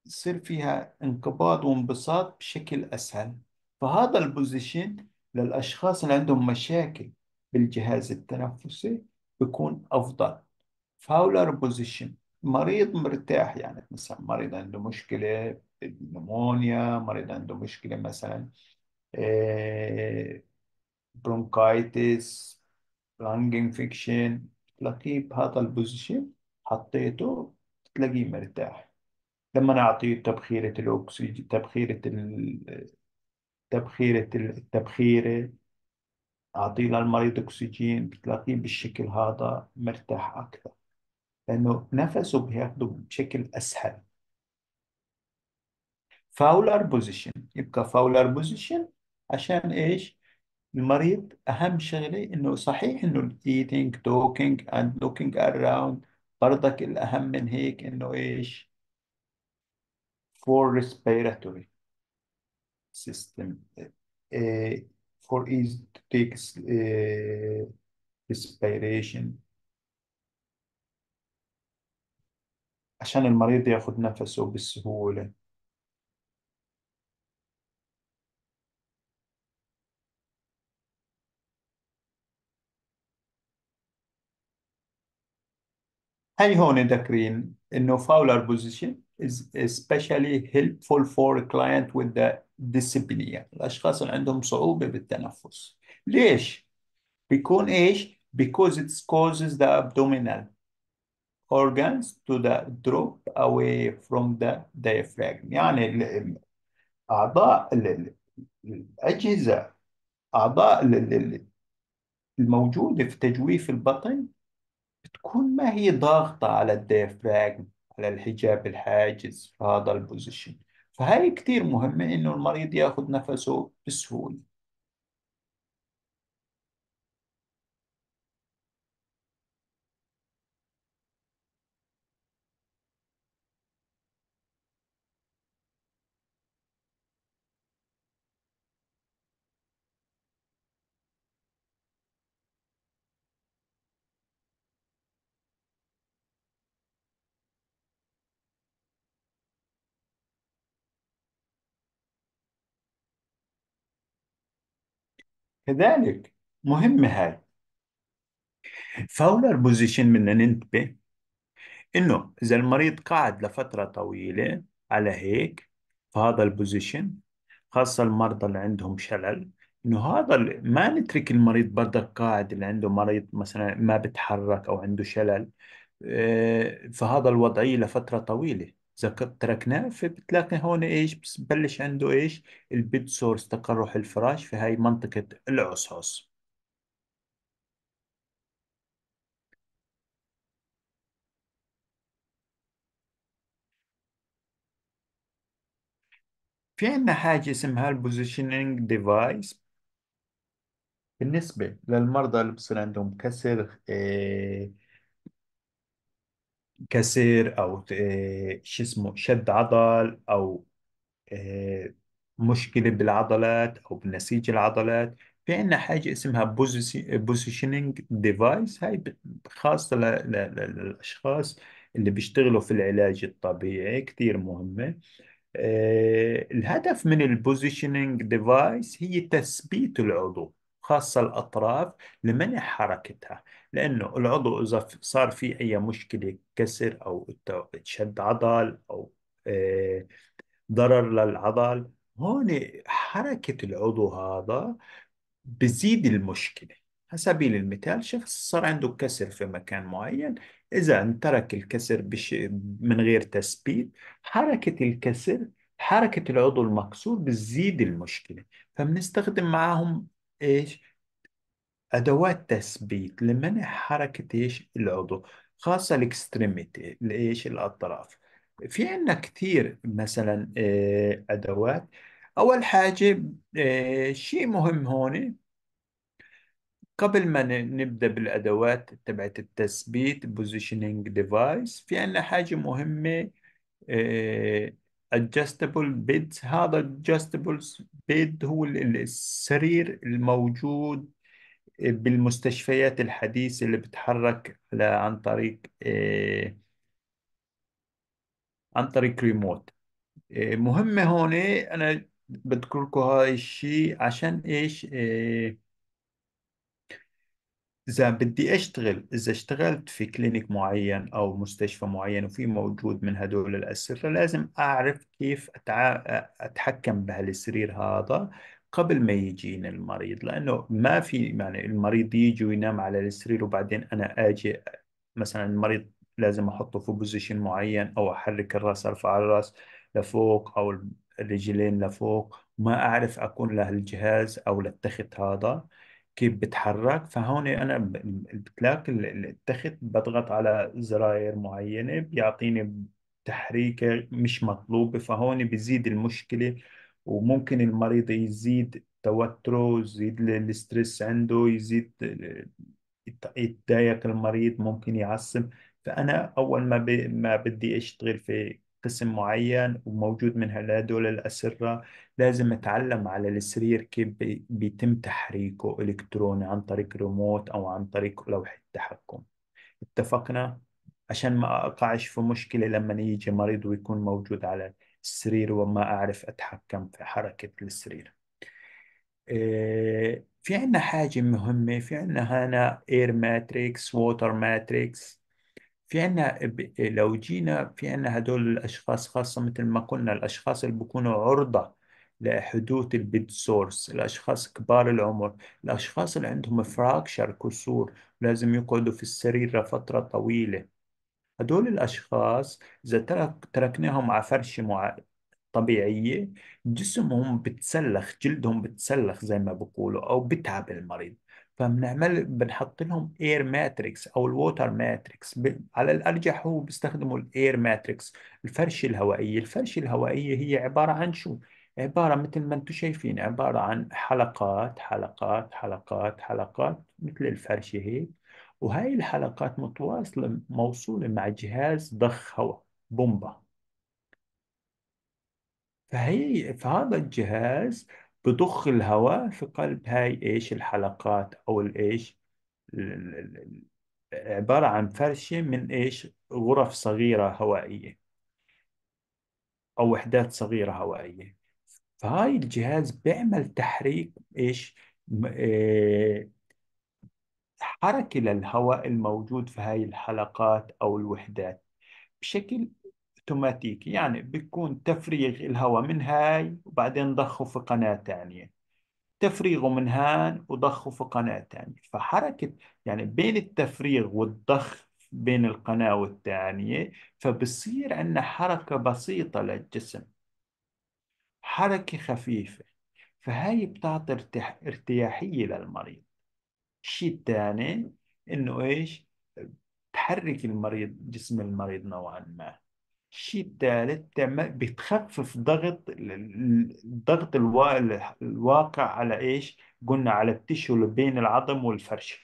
يصير فيها انقباض وانبساط بشكل أسهل فهذا البوزيشن للأشخاص اللي عندهم مشاكل بالجهاز التنفسي بيكون أفضل فاولر بوزيشن مريض مرتاح يعني مثلا مريض عنده مشكلة نمونيا مريض عنده مشكلة مثلا برونكايتس لانج انفكشن تلاقيه بهذا البوزيشن حطيته تلاقيه مرتاح لما نعطيه تبخيرة الأكسجين تبخيرة تبخيرة التبخيرة أعطيه للمريض أكسجين بتلاقيه بالشكل هذا مرتاح أكثر لأنه نفسه بياخده بشكل أسهل فاولر بوزيشن يبقى فاولر بوزيشن عشان ايش المريض اهم شغله انه صحيح انه eating talking and looking around برضك الاهم من هيك انه ايش for respiratory system uh, for ease to take uh, respiration عشان المريض ياخذ نفسه بسهوله هاي هون ذاكرين انه فاولر بوزيشن is especially helpful for a client with the يعني الاشخاص اللي عندهم صعوبه بالتنفس ليش بيكون ايش because it causes the abdominal organs to the drop away from the diaphragm يعني اعضاء الاجهزه اعضاء الموجوده في تجويف البطن بتكون ما هي ضاغطة على الديافراجم على الحجاب الحاجز في هذا البوزيشن فهاي كتير مهمة إنه المريض ياخذ نفسه بسهولة كذلك مهمة هاي فاولر بوزيشن بدنا ننتبه انه اذا المريض قاعد لفترة طويلة على هيك فهذا البوزيشن خاصة المرضى اللي عندهم شلل انه هذا ما نترك المريض بردك قاعد اللي عنده مريض مثلا ما بتحرك او عنده شلل آه، فهذا الوضعية لفترة طويلة تركناه فبتلاقي هون ايش ببلش عنده ايش البيت سورس تقرح الفراش في هاي منطقة العصعص في عندنا حاجة اسمها البوزيشنينج ديفايس بالنسبة للمرضى اللي بصير عندهم كسر إيه كسر او إيه، شو اسمه شد عضل او إيه، مشكله بالعضلات او بنسيج العضلات في عندنا حاجه اسمها بوزيشننج ديفايس هاي خاصه للاشخاص اللي بيشتغلوا في العلاج الطبيعي كثير مهمه إيه، الهدف من البوزيشننج ديفايس هي تثبيت العضو خاصة الأطراف لمنع حركتها لأنه العضو إذا صار في أي مشكلة كسر أو شد عضل أو آه، ضرر للعضل هون حركة العضو هذا بزيد المشكلة على سبيل المثال شخص صار عنده كسر في مكان معين إذا انترك الكسر بش من غير تثبيت حركة الكسر حركة العضو المكسور بتزيد المشكلة فبنستخدم معاهم ايش ادوات تثبيت لمنع حركه ايش العضو خاصه الاكستريميتي لايش الاطراف في عندنا كثير مثلا إيه، ادوات اول حاجه إيه، شيء مهم هون قبل ما نبدأ بالأدوات تبعت التثبيت positioning device في عندنا حاجة مهمة آه، adjustable beds هذا adjustable bed هو السرير الموجود بالمستشفيات الحديثة اللي بتحرك عن طريق آه، عن طريق ريموت آه، مهمة هون أنا بذكركم هاي الشيء عشان إيش آه، إذا بدي أشتغل إذا اشتغلت في كلينيك معين أو مستشفى معين وفي موجود من هدول الأسرة لازم أعرف كيف أتع... أتحكم بهالسرير هذا قبل ما يجيني المريض لأنه ما في يعني المريض يجي وينام على السرير وبعدين أنا أجي مثلا المريض لازم أحطه في بوزيشن معين أو أحرك الرأس أرفع الرأس لفوق أو الرجلين لفوق ما أعرف أكون له الجهاز أو للتخت هذا كيف بتحرك فهون انا بتلاقي التخت بضغط على زراير معينه بيعطيني تحريكه مش مطلوبه فهون بزيد المشكله وممكن المريض يزيد توتره يزيد الاسترس عنده يزيد يتضايق المريض ممكن يعصب فانا اول ما ما بدي اشتغل في قسم معين وموجود من هذول الأسرة لازم أتعلم على السرير كيف بيتم تحريكه إلكتروني عن طريق ريموت أو عن طريق لوحة تحكم اتفقنا عشان ما أقعش في مشكلة لما يجي مريض ويكون موجود على السرير وما أعرف أتحكم في حركة السرير آه، في عندنا حاجة مهمة في عندنا هنا اير ماتريكس ووتر ماتريكس في عنا لو جينا في عنا هدول الأشخاص خاصة مثل ما قلنا الأشخاص اللي بكونوا عرضة لحدوث البيد سورس الأشخاص كبار العمر الأشخاص اللي عندهم فراكشر كسور لازم يقعدوا في السرير لفترة طويلة هدول الأشخاص إذا ترك تركناهم على فرشة مع... طبيعية جسمهم بتسلخ جلدهم بتسلخ زي ما بقولوا أو بتعب المريض فبنعمل بنحط لهم اير ماتريكس او الووتر ماتريكس على الارجح هو بيستخدموا الاير ماتريكس الفرش الهوائيه الفرش الهوائيه هي عباره عن شو عباره مثل ما انتم شايفين عباره عن حلقات حلقات حلقات حلقات مثل الفرشه هيك وهي الحلقات متواصله موصوله مع جهاز ضخ هواء بومبا فهي فهذا الجهاز بضخ الهواء في قلب هاي ايش الحلقات او الايش عبارة عن فرشة من ايش غرف صغيرة هوائية او وحدات صغيرة هوائية فهاي الجهاز بيعمل تحريك ايش آه حركة للهواء الموجود في هاي الحلقات او الوحدات بشكل اوتوماتيكي يعني بيكون تفريغ الهواء من هاي وبعدين ضخه في قناة ثانية تفريغه من هان وضخه في قناة ثانية فحركة يعني بين التفريغ والضخ بين القناة والثانية فبصير عندنا حركة بسيطة للجسم حركة خفيفة فهاي بتعطي ارتح... ارتياحية للمريض الشيء الثاني انه ايش تحرك المريض جسم المريض نوعا ما الشيء الثالث بتخفف ضغط الضغط الوا- الواقع على ايش؟ قلنا على التشو اللي بين العظم والفرشة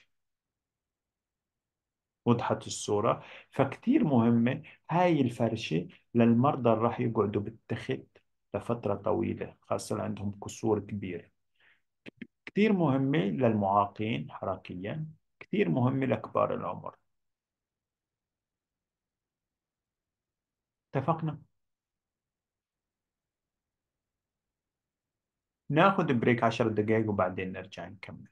وضحت الصورة فكتير مهمة هاي الفرشة للمرضى اللي راح يقعدوا بالتخت لفترة طويلة خاصة اللي عندهم كسور كبيرة كتير مهمة للمعاقين حركيا كتير مهمة لكبار العمر اتفقنا ناخذ بريك عشر دقائق وبعدين نرجع نكمل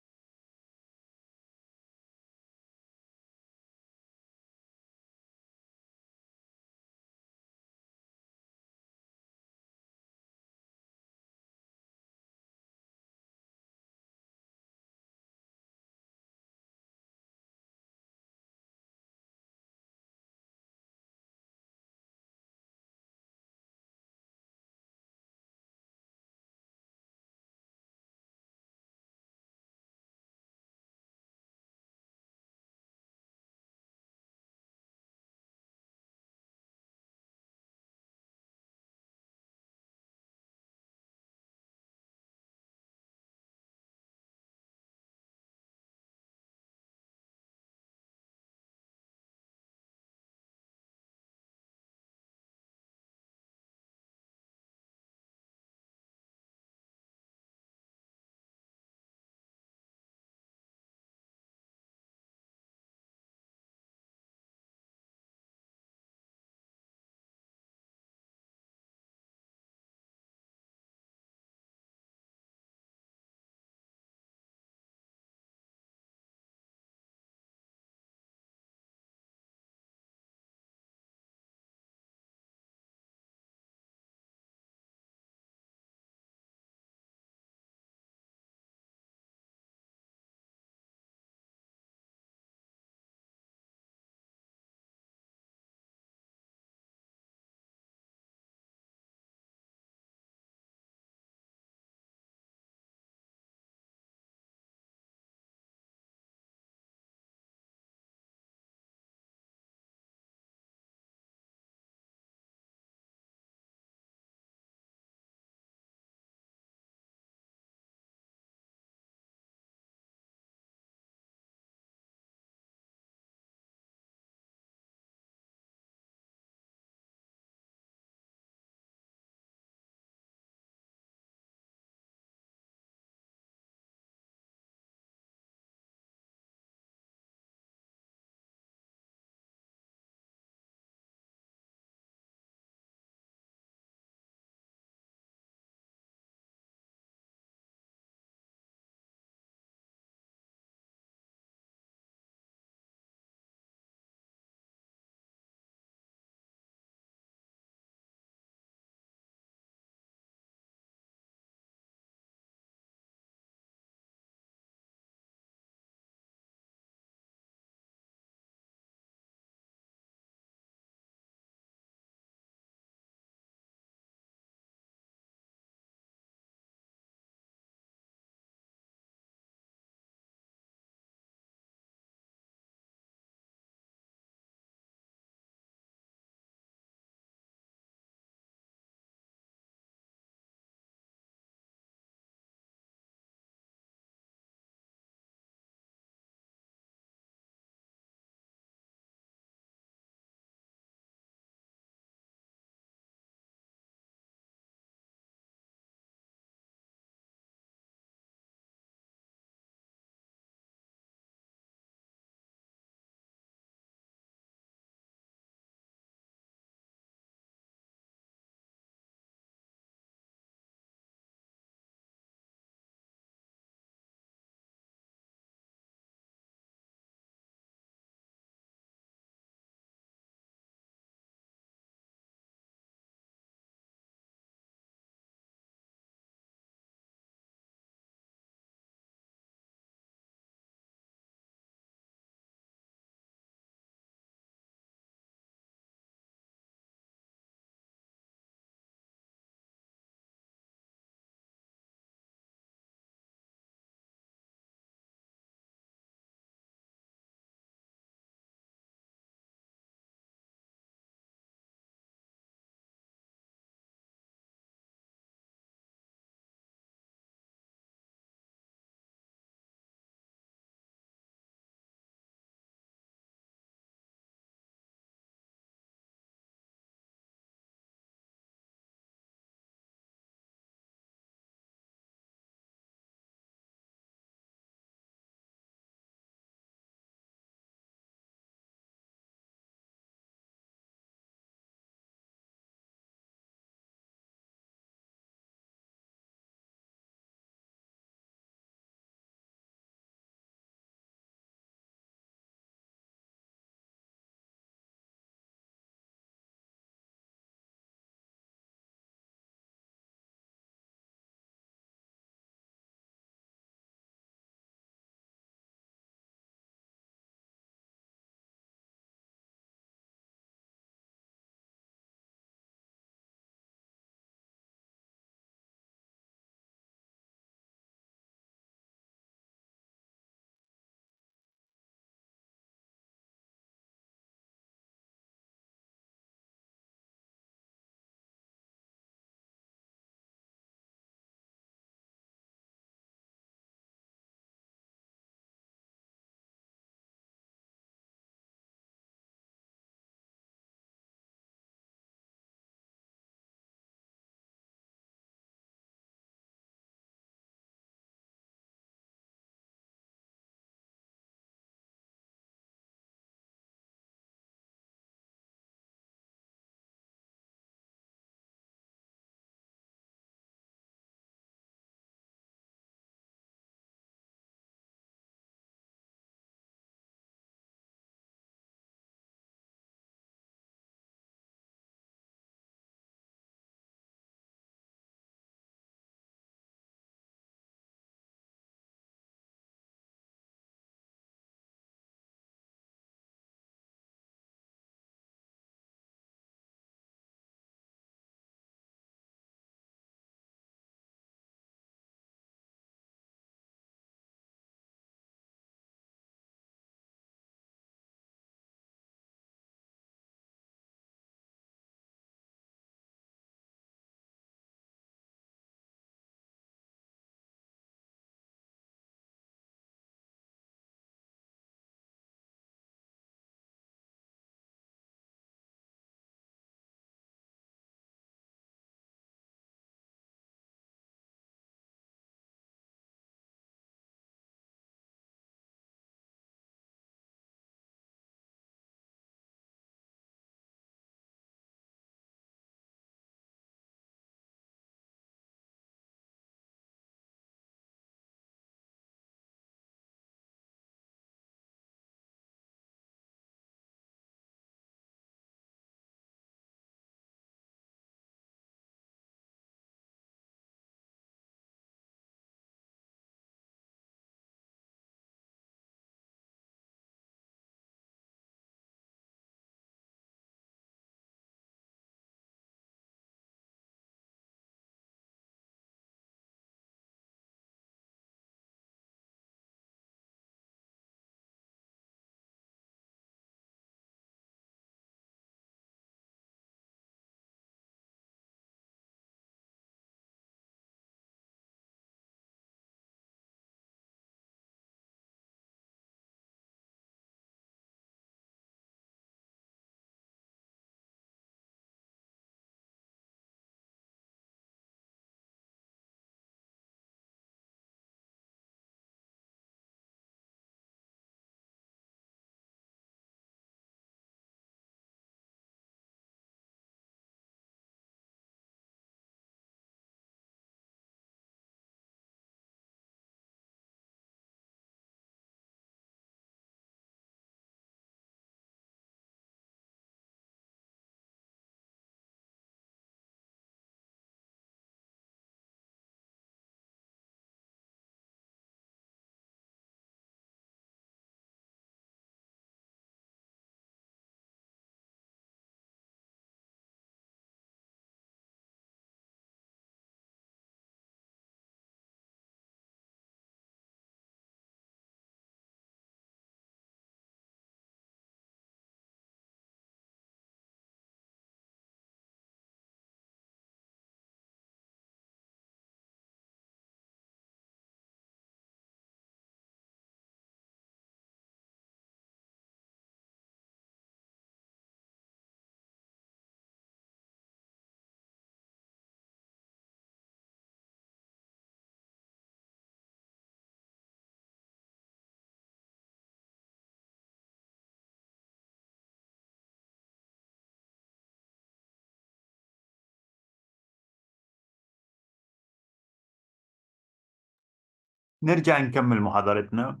نرجع نكمل محاضرتنا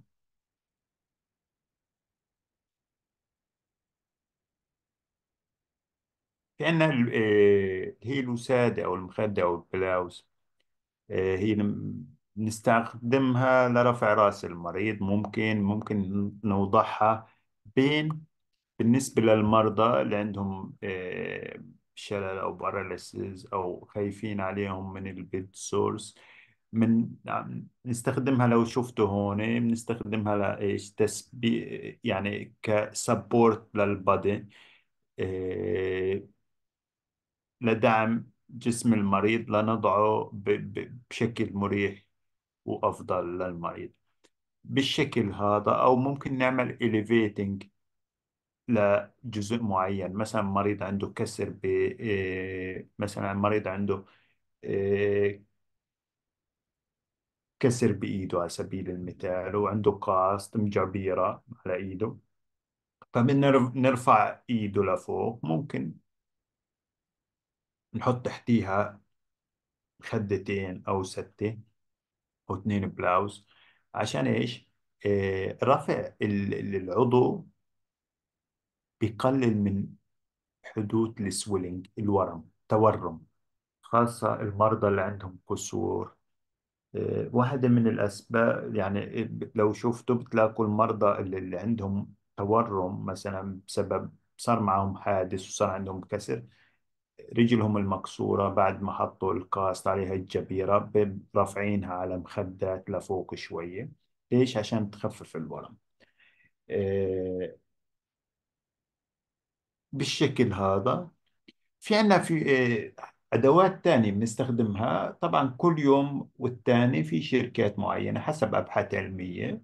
في عندنا الوسادة أو المخدة أو البلاوز آه، هي نستخدمها لرفع رأس المريض ممكن ممكن نوضعها بين بالنسبة للمرضى اللي عندهم آه، شلل أو باراليسيز أو خايفين عليهم من البيت سورس من يعني نستخدمها لو شفته هون إيه، بنستخدمها لايش تسبي يعني كسبورت للبدي إيه، لدعم جسم المريض لنضعه بشكل مريح وافضل للمريض بالشكل هذا او ممكن نعمل elevating لجزء معين مثلا مريض عنده كسر ب إيه، مثلا مريض عنده كسر بإيده على سبيل المثال وعنده قاص مجبيرة على إيده فمن طيب، نرفع إيده لفوق ممكن نحط تحتيها خدتين أو ستة أو اثنين بلاوز عشان إيش؟ آه، رفع العضو بقلل من حدوث السويلينج الورم تورم خاصة المرضى اللي عندهم كسور واحدة من الأسباب يعني لو شفتوا بتلاقوا المرضى اللي, اللي عندهم تورم مثلا بسبب صار معهم حادث وصار عندهم كسر رجلهم المكسورة بعد ما حطوا الكاست عليها الجبيرة رافعينها على مخدات لفوق شوية ليش؟ عشان تخفف الورم آه، بالشكل هذا في عنا في آه، أدوات تانية بنستخدمها طبعا كل يوم والتاني في شركات معينة حسب أبحاث علمية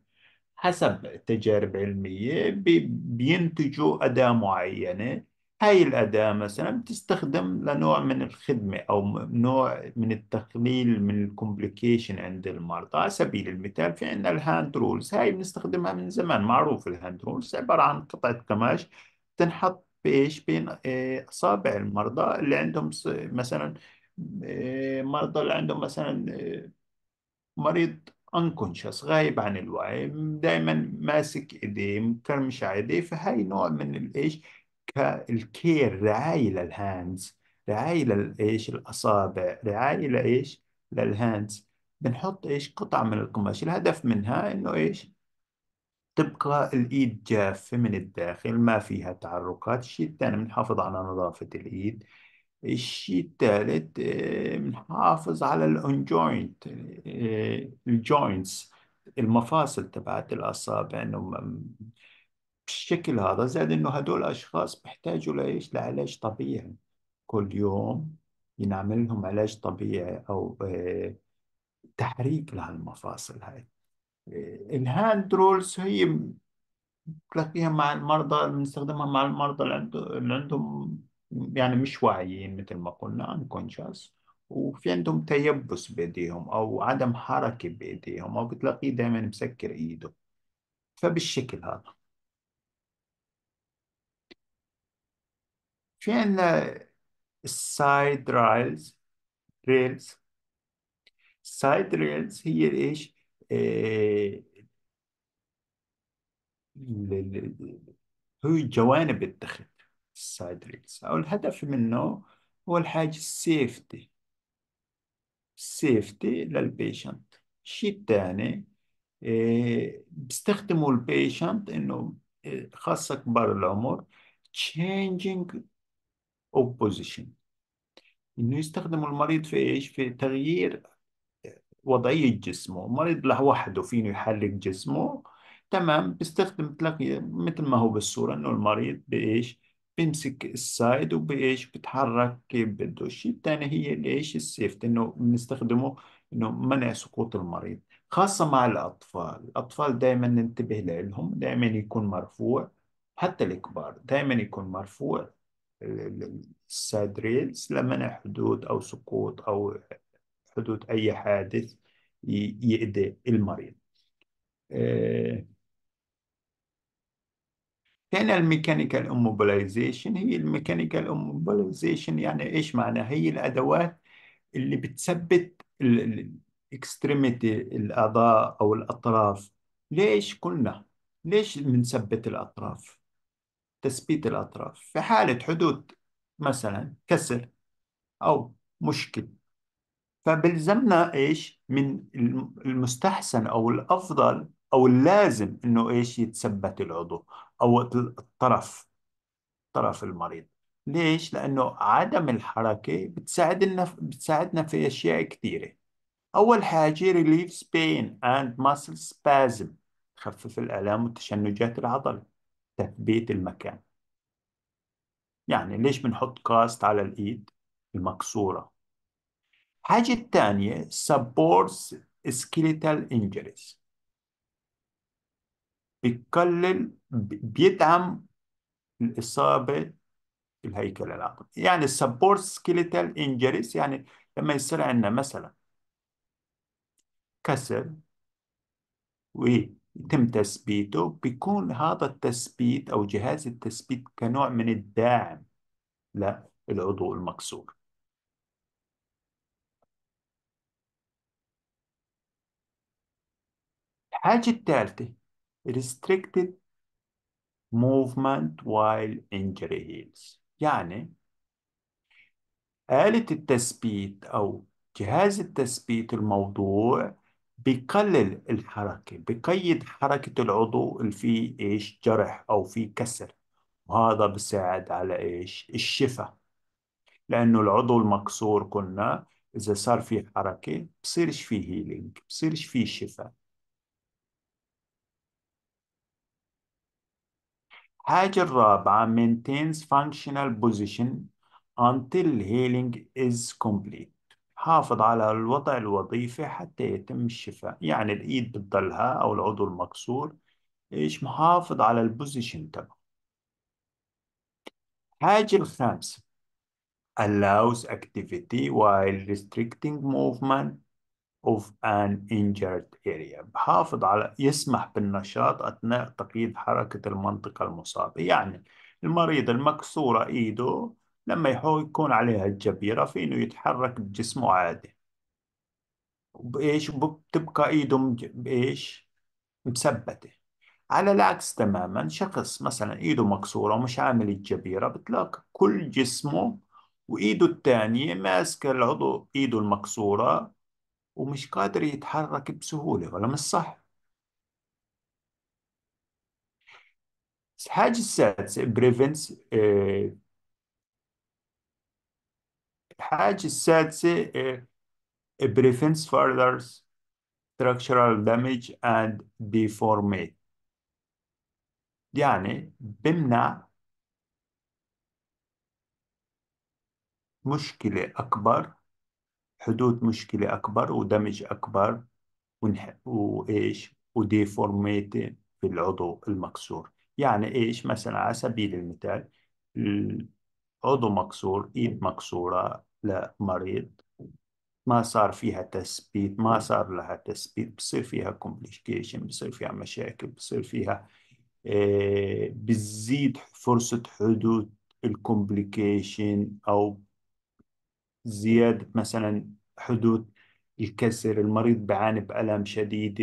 حسب تجارب علمية بينتجوا أداة معينة هاي الأداة مثلا بتستخدم لنوع من الخدمة أو نوع من التقليل من الكومبليكيشن عند المرضى على سبيل المثال في عندنا الهاند رولز هاي بنستخدمها من زمان معروف الهاند رولز عبارة عن قطعة قماش تنحط بايش؟ بين آه، اصابع المرضى اللي عندهم مثلا آه، مرضى اللي عندهم مثلا آه، مريض انكونشس غايب عن الوعي دايما ماسك ايديه مكرمش على ايديه فهي نوع من الايش الكير رعاية للهاندز رعاية للايش الاصابع رعاية لايش للهاندز بنحط ايش قطع من القماش الهدف منها انه ايش تبقى الإيد جافة من الداخل ما فيها تعرقات الشيء الثاني بنحافظ على نظافة الإيد الشيء الثالث بنحافظ آه، على الانجوينت آه، الجوينتس المفاصل تبعت الأصابع إنه بالشكل هذا زاد إنه هدول الأشخاص بحتاجوا لإيش لعلاج طبيعي كل يوم ينعمل لهم علاج طبيعي أو آه، تحريك لهالمفاصل هاي الهاند رولز هي بتلاقيها مع المرضى بنستخدمها مع المرضى اللي عندهم يعني مش واعيين مثل ما قلنا unconscious وفي عندهم تيبس بإيديهم أو عدم حركة بإيديهم أو بتلاقيه دايما مسكر إيده فبالشكل هذا في عندنا السايد رايلز ريلز السايد ريلز هي إيش هو جوانب الدخل السايد ريلز أو الهدف منه هو الحاجة السيفتي السيفتي للبيشنت الشيء الثاني بيستخدموا البيشنت انه إيه، خاصة كبار العمر changing opposition انه يستخدموا المريض في ايش في تغيير وضعية جسمه المريض لوحده فينه يحلق يحرك جسمه تمام بيستخدم تلاقي مثل ما هو بالصورة إنه المريض بإيش بيمسك السايد وبإيش بتحرك كيف بده الشيء الثاني هي ليش السيفت إنه بنستخدمه إنه منع سقوط المريض خاصة مع الأطفال الأطفال دائما ننتبه لهم دائما يكون مرفوع حتى الكبار دائما يكون مرفوع السايد ريلز لمنع حدود أو سقوط أو حدوث أي حادث يؤذي المريض هنا آه، الميكانيكال اموبلايزيشن هي الميكانيكال اموبلايزيشن يعني ايش معناها هي الادوات اللي بتثبت الاكستريميتي الاعضاء او الاطراف ليش قلنا ليش بنثبت الاطراف تثبيت الاطراف في حاله حدوث مثلا كسر او مشكل فبلزمنا ايش من المستحسن او الافضل او اللازم انه ايش يتثبت العضو او الطرف طرف المريض ليش لانه عدم الحركه بتساعدنا بتساعدنا في اشياء كثيره اول حاجه ريليف بين اند ماسل سبازم تخفف الالام والتشنجات العضل تثبيت المكان يعني ليش بنحط كاست على الايد المكسوره حاجة تانية supports skeletal injuries بتقلل بيدعم الإصابة الهيكل العظمي يعني supports skeletal injuries يعني لما يصير عندنا مثلا كسر ويتم تثبيته بيكون هذا التثبيت أو جهاز التثبيت كنوع من الداعم للعضو المكسور الحاجة الثالثة restricted movement while injury heals يعني آلة التثبيت أو جهاز التثبيت الموضوع بقلل الحركة بقيد حركة العضو اللي فيه إيش جرح أو فيه كسر وهذا بساعد على إيش الشفاء لأنه العضو المكسور قلنا إذا صار فيه حركة بصيرش فيه هيلينج بصيرش فيه شفاء الحاجة الرابعة maintains functional position until healing is complete حافظ على الوضع الوظيفي حتى يتم الشفاء يعني الإيد بتضلها أو العضو المكسور إيش محافظ على البوزيشن تبعه الحاجة الخامسة allows activity while restricting movement of an injured area بحافظ على يسمح بالنشاط أثناء تقييد حركة المنطقة المصابة يعني المريض المكسورة إيده لما يكون عليها الجبيرة فإنه يتحرك بجسمه عادي وبإيش بتبقى إيده بإيش مثبتة على العكس تماما شخص مثلا إيده مكسورة ومش عامل الجبيرة بتلاقي كل جسمه وإيده الثانية ماسكة العضو إيده المكسورة ومش قادر يتحرك بسهولة ولا مش صح الحاجة السادسة بريفنس آه، الحاجة السادسة اه prevents further structural damage and deformate يعني بمنع مشكلة أكبر حدوث مشكلة أكبر ودمج أكبر ونح... وإيش وديفورميت في العضو المكسور يعني إيش مثلا على سبيل المثال عضو مكسور إيد مكسورة لمريض ما صار فيها تثبيت ما صار لها تثبيت بصير فيها كومبليكيشن بصير فيها مشاكل بصير فيها آه، بتزيد فرصة حدوث الكومبليكيشن أو زيادة مثلا حدوث الكسر المريض بعاني بألم شديد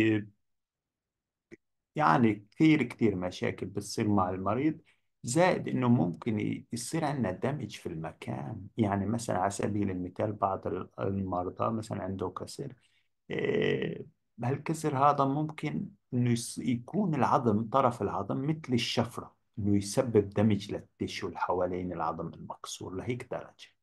يعني كثير كثير مشاكل بتصير مع المريض زائد انه ممكن يصير عندنا دمج في المكان يعني مثلا على سبيل المثال بعض المرضى مثلا عنده كسر إيه، هالكسر هذا ممكن انه يكون العظم طرف العظم مثل الشفرة انه يسبب دمج للتشو حوالين العظم المكسور لهيك درجة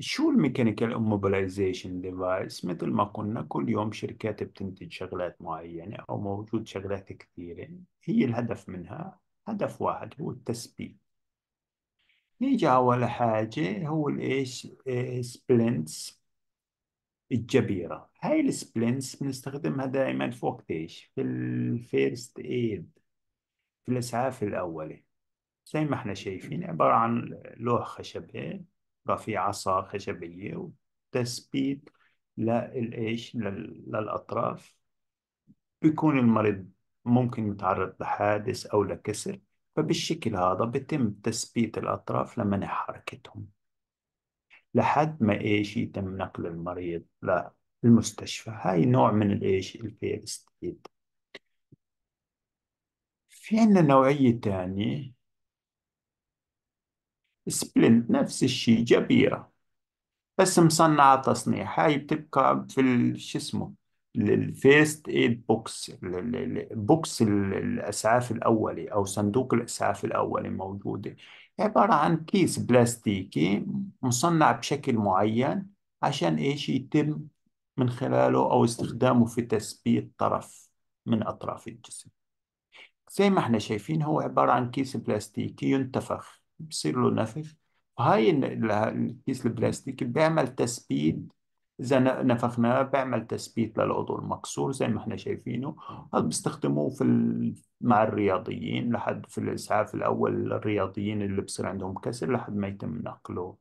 شو الميكانيكال اموبلايزيشن ديفايس مثل ما قلنا كل يوم شركات بتنتج شغلات معينة أو موجود شغلات كثيرة هي الهدف منها هدف واحد هو التسبيل نيجي أول حاجة هو الإيش سبلنتس إيه، الجبيرة هاي السبلنتس بنستخدمها دائما في وقت إيش في الفيرست إيد في الإسعاف الأولي زي ما احنا شايفين عبارة عن لوح خشبي يبقى في عصا خشبية وتثبيت للإيش للأطراف بيكون المريض ممكن يتعرض لحادث أو لكسر فبالشكل هذا بتم تثبيت الأطراف لمنع حركتهم لحد ما إيش يتم نقل المريض للمستشفى هاي نوع من الإيش الفيرست في عندنا نوعية تانية سبلنت نفس الشيء جبيرة بس مصنعة تصنيع هاي بتبقى في شو اسمه الفيرست ايد بوكس بوكس الاسعاف الاولي او صندوق الاسعاف الاولي موجوده عباره عن كيس بلاستيكي مصنع بشكل معين عشان ايش يتم من خلاله او استخدامه في تثبيت طرف من اطراف الجسم زي ما احنا شايفين هو عباره عن كيس بلاستيكي ينتفخ بصير له نفخ وهاي الكيس البلاستيكي بيعمل تثبيت إذا نفخناه بيعمل تثبيت للعضو المكسور زي ما احنا شايفينه هذا بيستخدموه في مع الرياضيين لحد في الإسعاف الأول الرياضيين اللي بصير عندهم كسر لحد ما يتم نقله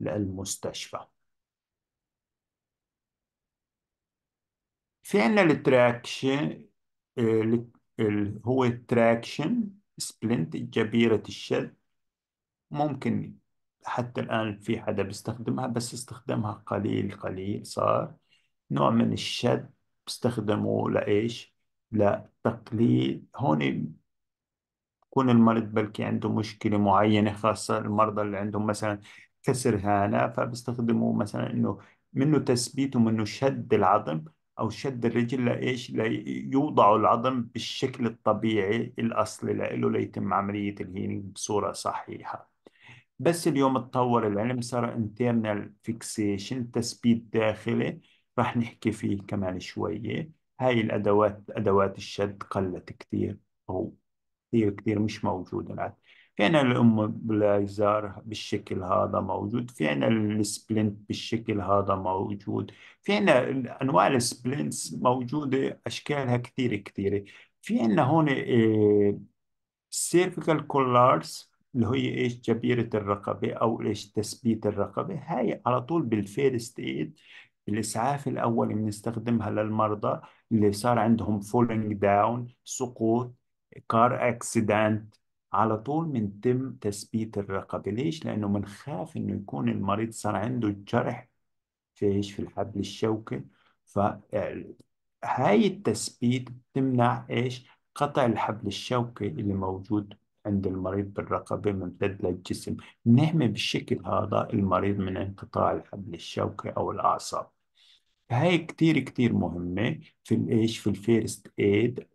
للمستشفى في عندنا التراكشن هو التراكشن سبلنت جبيرة الشد ممكن حتى الآن في حدا بيستخدمها بس استخدامها قليل قليل صار نوع من الشد بيستخدموه لإيش؟ لتقليل هون يكون المريض بلكي عنده مشكلة معينة خاصة المرضى اللي عندهم مثلا كسر هانا فبيستخدموا مثلا إنه منه تثبيت ومنه شد العظم أو شد الرجل لإيش؟ ليوضعوا العظم بالشكل الطبيعي الأصلي له ليتم عملية الهيلينج بصورة صحيحة. بس اليوم تطور العلم صار internal fixation تثبيت داخلي رح نحكي فيه كمان شوية هاي الأدوات أدوات الشد قلت كتير أو كتير كتير مش موجودة العاد في عنا الإمبلايزر بالشكل هذا موجود في عنا السبلنت بالشكل هذا موجود في عنا أنواع السبلنتس موجودة أشكالها كثير كثيرة في عنا هون سيرفيكال آه، كولارز اللي هي ايش جبيرة الرقبة او ايش تثبيت الرقبة هاي على طول بالفيرست ايد الاسعاف الاول بنستخدمها للمرضى اللي صار عندهم فولينج داون سقوط كار اكسيدنت على طول تم تثبيت الرقبة ليش؟ لأنه بنخاف إنه يكون المريض صار عنده جرح في إيش في الحبل الشوكي فهاي التثبيت بتمنع إيش؟ قطع الحبل الشوكي اللي موجود عند المريض بالرقبة ممتد للجسم نهمه بالشكل هذا المريض من انقطاع الحبل الشوكي أو الأعصاب هاي كتير كتير مهمة في الإيش في الفيرست إيد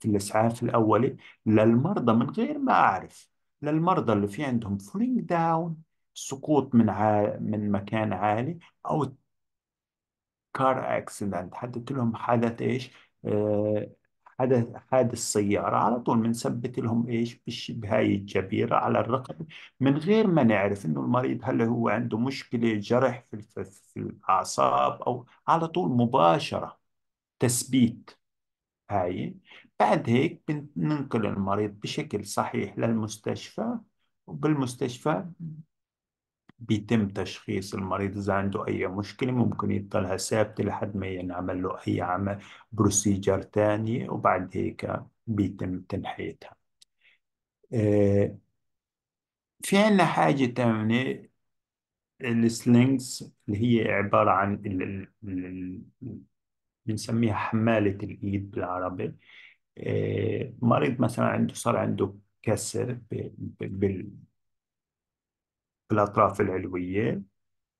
في الإسعاف الأولي للمرضى من غير ما أعرف للمرضى اللي في عندهم فولينج داون سقوط من ع... من مكان عالي أو كار اكسيدنت حددت لهم حدث ايش آه حدث حادث سيارة على طول بنثبت لهم إيش بش- بهاي الجبيرة على الرقبة من غير ما نعرف إنه المريض هل هو عنده مشكلة جرح في في الأعصاب أو على طول مباشرة تثبيت هاي بعد هيك بننقل المريض بشكل صحيح للمستشفى وبالمستشفى بيتم تشخيص المريض إذا عنده أي مشكلة ممكن يضلها ثابتة لحد ما ينعمل له أي عمل بروسيجر تاني وبعد هيك بيتم تنحيتها آه، في عنا حاجة تانية السلينجز اللي هي عبارة عن بنسميها حمالة الإيد بالعربي آه، مريض مثلا عنده صار عنده كسر الأطراف العلوية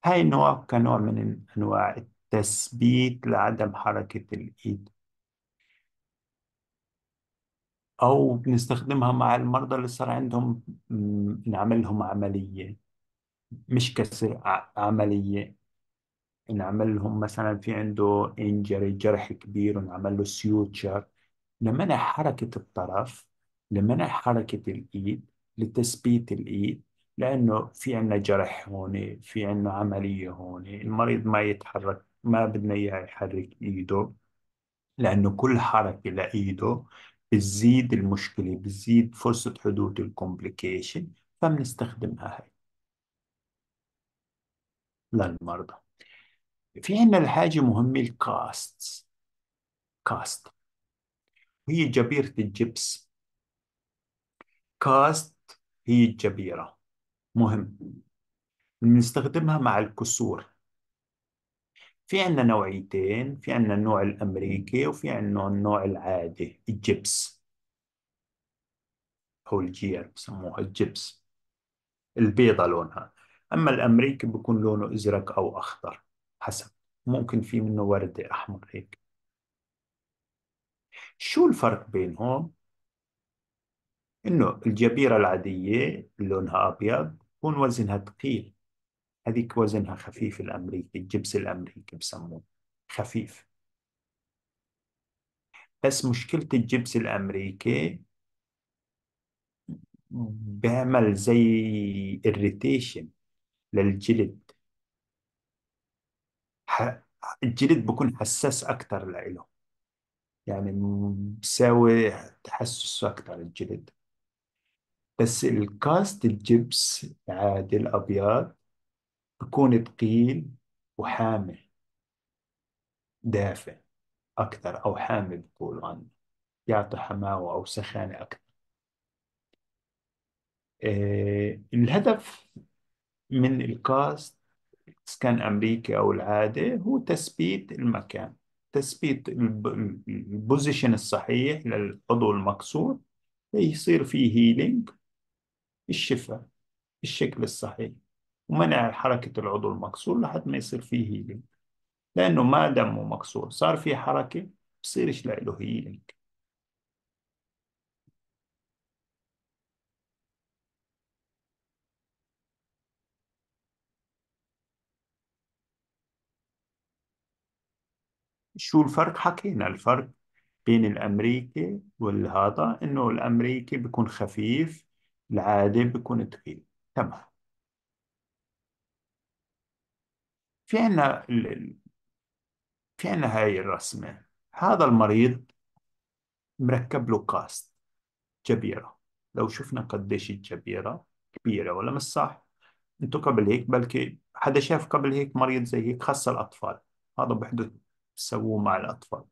هاي النوع كنوع من أنواع التثبيت لعدم حركة الإيد أو بنستخدمها مع المرضى اللي صار عندهم نعمل لهم عملية مش كسر عملية نعمل لهم مثلا في عنده انجري جرح كبير ونعمل له سيوتشر لمنع حركة الطرف لمنع حركة الإيد لتثبيت الإيد لأنه في عنا جرح هون في عنا عملية هون المريض ما يتحرك ما بدنا إياه يحرك إيده لأنه كل حركة لإيده بتزيد المشكلة بتزيد فرصة حدوث الكومبليكيشن فبنستخدمها هاي للمرضى في عنا الحاجة مهمة الكاست كاست هي جبيرة الجبس كاست هي الجبيرة مهم بنستخدمها مع الكسور في عندنا نوعيتين في عندنا النوع الأمريكي وفي عندنا النوع العادي الجبس أو الجير بسموها الجبس البيضة لونها أما الأمريكي بيكون لونه أزرق أو أخضر حسب ممكن في منه وردة أحمر هيك شو الفرق بينهم؟ إنه الجبيرة العادية لونها أبيض تكون وزنها ثقيل هذيك وزنها خفيف الأمريكي الجبس الأمريكي بسموه خفيف بس مشكلة الجبس الأمريكي بيعمل زي إريتيشن للجلد الجلد بكون حساس أكتر لإله يعني بساوي تحسس أكتر الجلد بس الكاست الجبس عادي الأبيض بكون ثقيل وحامي دافئ أكثر أو حامي بقولوا عنه يعطي حماوة أو سخانة أكثر إيه، الهدف من الكاست كان أمريكي أو العادي هو تثبيت المكان تثبيت البوزيشن الصحيح للعضو المكسور يصير فيه هيلينج الشفاء الشكل الصحيح ومنع حركة العضو المكسور لحد ما يصير فيه هيلينج لأنه ما دمه مكسور صار فيه حركة بصيرش له هيلينج شو الفرق حكينا الفرق بين الأمريكي والهذا إنه الأمريكي بيكون خفيف العادي بيكون ثقيل تمام في عنا ال... في عنا هاي الرسمة هذا المريض مركب له كاست جبيرة لو شفنا قديش الجبيرة كبيرة ولا مش صح انتو قبل هيك بلكي حدا شاف قبل هيك مريض زي هيك خاصة الأطفال هذا بحدث سووه مع الأطفال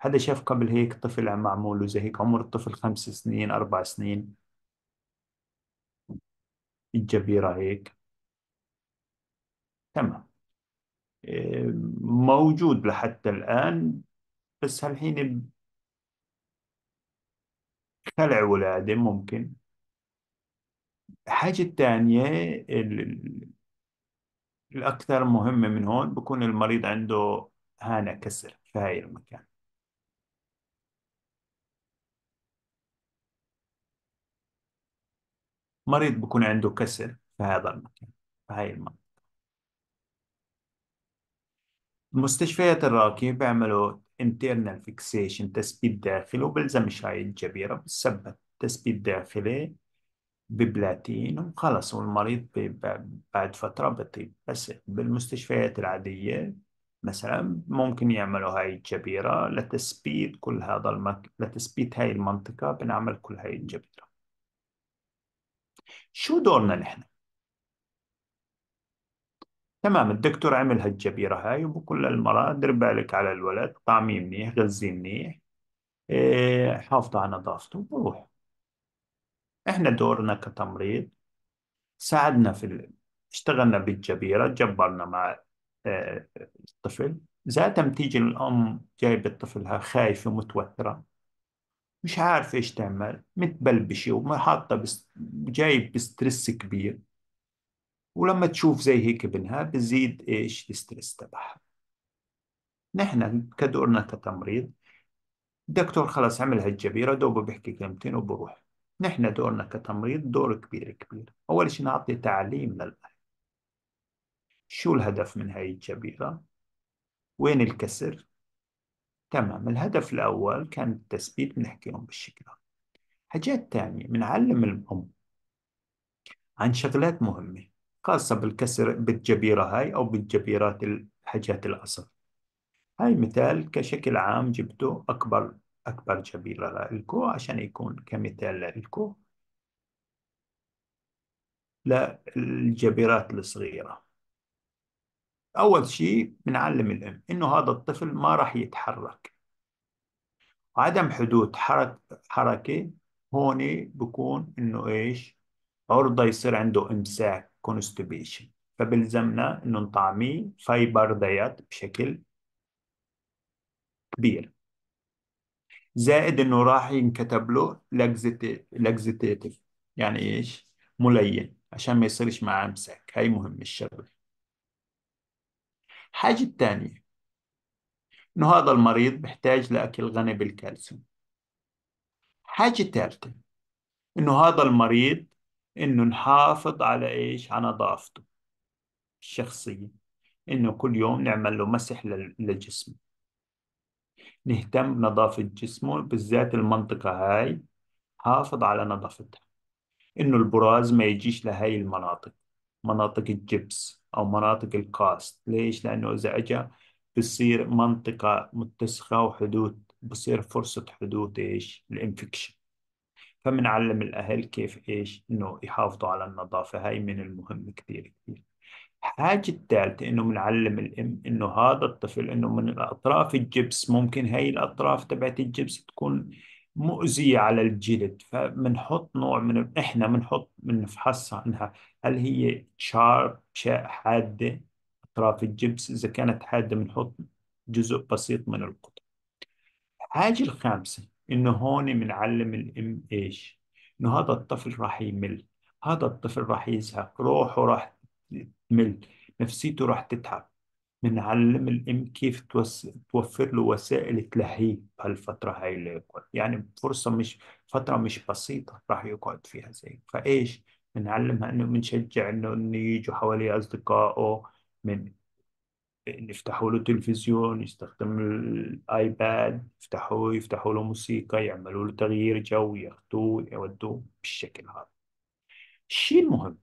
حدا شاف قبل هيك طفل عم معمول زي هيك عمر الطفل خمس سنين أربع سنين الجبيرة هيك تمام موجود لحتى الآن بس هالحين خلع ولادة ممكن الحاجة الثانية الأكثر مهمة من هون بكون المريض عنده هانة كسر في هاي المكان مريض بيكون عنده كسر في هذا المكان في هاي المنطقة المستشفيات الراقية بيعملوا internal fixation تثبيت داخلي وبلزم هاي الجبيرة بتثبت تثبيت داخلي ببلاتين وخلص والمريض بعد فترة بطيب بس بالمستشفيات العادية مثلا ممكن يعملوا هاي الجبيرة لتثبيت كل هذا المك... لتثبيت هاي المنطقة بنعمل كل هاي الجبيرة شو دورنا نحن؟ تمام الدكتور عمل هالجبيرة هاي وبقول للمرأة دير بالك على الولد طعميه منيح غذيه منيح إيه على نظافته وبروح احنا دورنا كتمريض ساعدنا في ال... اشتغلنا بالجبيرة جبرنا مع إيه، الطفل ذات تيجي الأم جايبة طفلها خايفة متوترة مش عارف ايش تعمل متبلبشة وحاطة جايب بسترس كبير ولما تشوف زي هيك ابنها بزيد ايش الستريس تبعها نحن كدورنا كتمريض الدكتور خلص عمل هالجبيرة دوبه بحكي كلمتين وبروح نحن دورنا كتمريض دور كبير كبير أول شيء نعطي تعليم للأهل شو الهدف من هاي الجبيرة وين الكسر تمام الهدف الأول كان التثبيت بنحكي لهم بالشكل حاجات تانية بنعلم الأم عن شغلات مهمة خاصة بالكسر بالجبيرة هاي أو بالجبيرات الحاجات الأصل هاي مثال كشكل عام جبته أكبر أكبر جبيرة لكو عشان يكون كمثال لكو للجبيرات الصغيرة أول شيء بنعلم الأم إنه هذا الطفل ما راح يتحرك عدم حدود حرك حركة هون بكون إنه إيش عرضة يصير عنده إمساك كونستبيشن فبلزمنا إنه نطعميه فايبر دايت بشكل كبير زائد إنه راح ينكتب له لكزيتيف يعني إيش ملين عشان ما يصيرش معاه إمساك هاي مهم الشغلة الحاجة الثانية إنه هذا المريض بحتاج لأكل غني بالكالسيوم حاجة ثالثة إنه هذا المريض إنه نحافظ على إيش على نظافته الشخصية إنه كل يوم نعمل له مسح لجسمه نهتم بنظافة جسمه بالذات المنطقة هاي حافظ على نظافتها إنه البراز ما يجيش لهاي المناطق مناطق الجبس أو مناطق الكاست ليش؟ لأنه إذا أجا بصير منطقة متسخة وحدوث بصير فرصة حدوث إيش؟ الإنفكشن فمنعلم الأهل كيف إيش؟ إنه يحافظوا على النظافة هاي من المهم كثير كثير الحاجة الثالثة إنه منعلم الأم إنه هذا الطفل إنه من الأطراف الجبس ممكن هاي الأطراف تبعت الجبس تكون مؤذية على الجلد فبنحط نوع من احنا بنحط بنفحصها انها هل هي شارب حادة أطراف الجبس إذا كانت حادة بنحط جزء بسيط من القطن الحاجة الخامسة إنه هون بنعلم الأم إيش إنه هذا الطفل راح يمل هذا الطفل راح يزهق روحه راح تمل نفسيته راح تتعب بنعلم الام كيف توس... توفر له وسائل تلهيه بهالفترة هاي اللي يقعد يعني فرصة مش فترة مش بسيطة راح يقعد فيها زي فإيش بنعلمها إنه بنشجع إنه إنه يجوا حواليه أصدقائه من يفتحوا له تلفزيون يستخدم الايباد يفتحوه يفتحوا له موسيقى يعملوا له تغيير جو ياخدوه يودوه بالشكل هذا الشيء المهم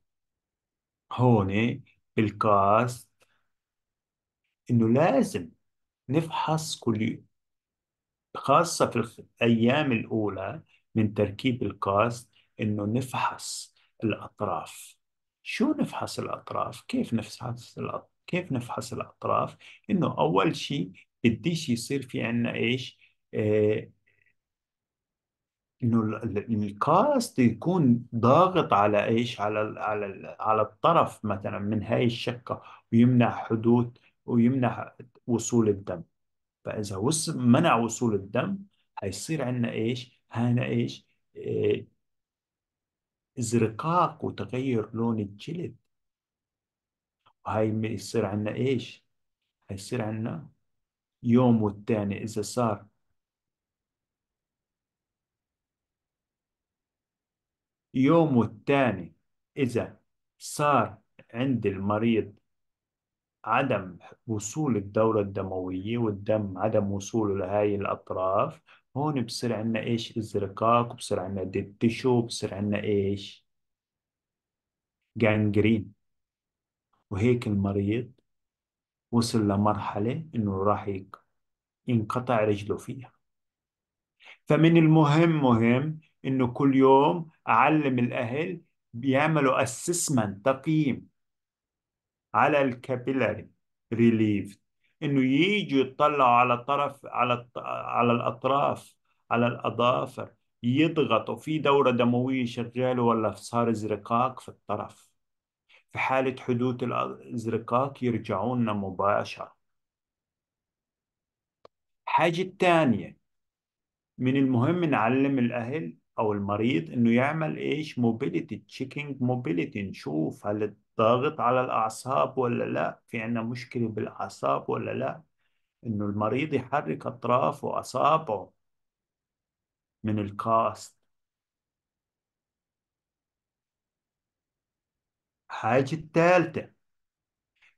هون الكاست انه لازم نفحص كل يوم خاصة في الأيام الأولى من تركيب القاس إنه نفحص الأطراف شو نفحص الأطراف؟ كيف نفحص الأطراف؟ كيف نفحص الأطراف؟ إنه أول شيء بديش يصير في عنا إيش؟ آه إنه القاس يكون ضاغط على إيش؟ على على على الطرف مثلا من هاي الشقة ويمنع حدوث ويمنع وصول الدم فاذا وص... منع وصول الدم حيصير عندنا ايش؟ هنا ايش؟ إيه ازرقاق وتغير لون الجلد وهي يصير عندنا ايش؟ حيصير عندنا يوم والتاني اذا صار يوم والتاني اذا صار عند المريض عدم وصول الدورة الدموية والدم عدم وصوله لهاي الأطراف هون بصير عندنا إيش إزرقاق بصير عندنا ديد تيشو بصير عندنا إيش جانجرين وهيك المريض وصل لمرحلة إنه راح ينقطع رجله فيها فمن المهم مهم إنه كل يوم أعلم الأهل بيعملوا assessment تقييم على الكابيلاري ريليف انه ييجوا يطلعوا على الطرف على على الاطراف على الاظافر يضغطوا في دوره دمويه شغاله ولا صار ازرقاق في الطرف في حاله حدوث الازرقاق يرجعوا لنا مباشره حاجه ثانيه من المهم نعلم الاهل او المريض انه يعمل ايش موبيليتي تشيكينج موبيليتي نشوف هل الضغط على الاعصاب ولا لا في عندنا مشكله بالاعصاب ولا لا انه المريض يحرك اطرافه واصابعه من الكاست حاجة الثالثة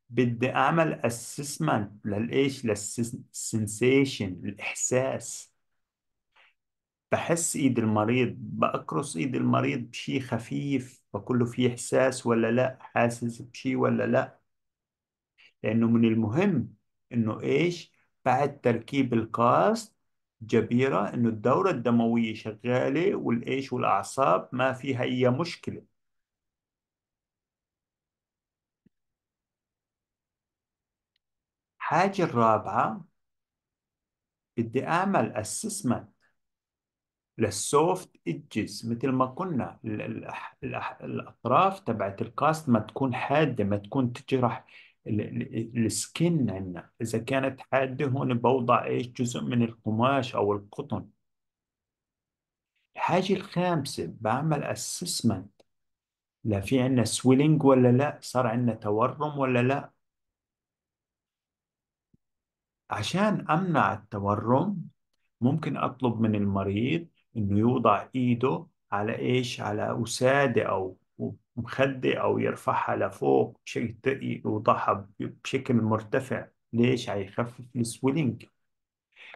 بدي أعمل assessment للإيش للسنسيشن الإحساس بحس ايد المريض بقرص ايد المريض بشي خفيف بقول له في احساس ولا لا حاسس بشي ولا لا لانه من المهم انه ايش بعد تركيب القاص جبيرة انه الدورة الدموية شغالة والايش والاعصاب ما فيها اي مشكلة حاجة الرابعة بدي اعمل assessment للسوفت ايدجز مثل ما قلنا الأح... الأح... الاطراف تبعت الكاست ما تكون حاده ما تكون تجرح السكن عندنا اذا كانت حاده هون بوضع ايش جزء من القماش او القطن الحاجه الخامسه بعمل اسسمنت لا في عندنا سويلينج ولا لا صار عندنا تورم ولا لا عشان امنع التورم ممكن اطلب من المريض انه يوضع ايده على ايش على وساده او مخده او يرفعها لفوق يوضعها بشكل مرتفع ليش هيخفف السويلينج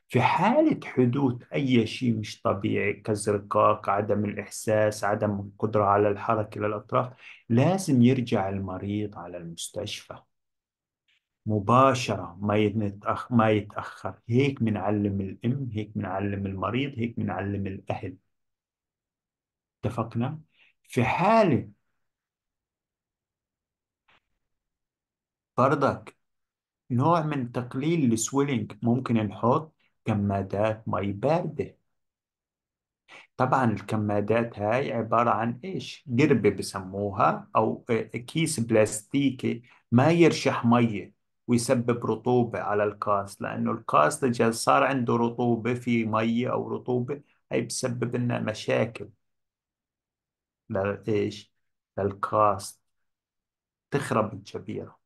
في حالة حدوث أي شيء مش طبيعي كزرقاق عدم الإحساس عدم القدرة على الحركة للأطراف لازم يرجع المريض على المستشفى مباشرة ما يتأخ ما يتأخر هيك منعلم الأم هيك منعلم المريض هيك منعلم الأهل اتفقنا في حالة برضك نوع من تقليل السويلينج ممكن نحط كمادات مي باردة طبعا الكمادات هاي عبارة عن ايش قربة بسموها او آه، كيس بلاستيكي ما يرشح ميه ويسبب رطوبة على الكاست لأنه الكاست إذا صار عنده رطوبة في مية أو رطوبة هي بتسبب لنا مشاكل لإيش؟ للكاست تخرب الجبيرة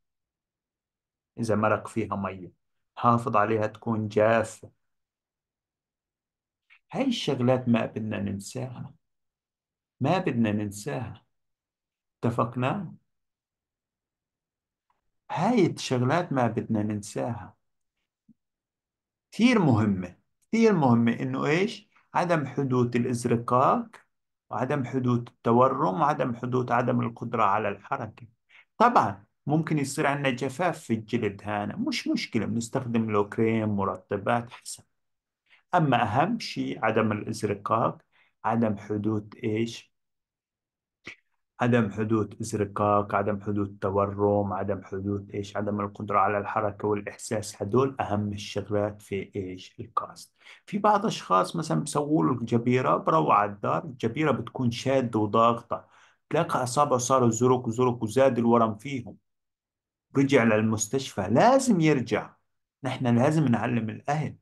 إذا مرق فيها مية حافظ عليها تكون جافة هاي الشغلات ما بدنا ننساها ما بدنا ننساها اتفقنا؟ هاي الشغلات ما بدنا ننساها كثير مهمة كثير مهمة إنه إيش عدم حدوث الإزرقاق وعدم حدوث التورم وعدم حدوث عدم القدرة على الحركة طبعا ممكن يصير عندنا جفاف في الجلد هنا مش مشكلة بنستخدم له كريم مرطبات حسب أما أهم شيء عدم الإزرقاق عدم حدوث إيش عدم حدوث ازرقاق عدم حدوث تورم عدم حدوث ايش عدم القدرة على الحركة والاحساس هدول اهم الشغلات في ايش الكاست في بعض الاشخاص مثلا بسووا له الجبيرة بروع على الدار الجبيرة بتكون شادة وضاغطة تلاقى اصابعه صاروا زرق وزرق وزاد الورم فيهم رجع للمستشفى لازم يرجع نحن لازم نعلم الاهل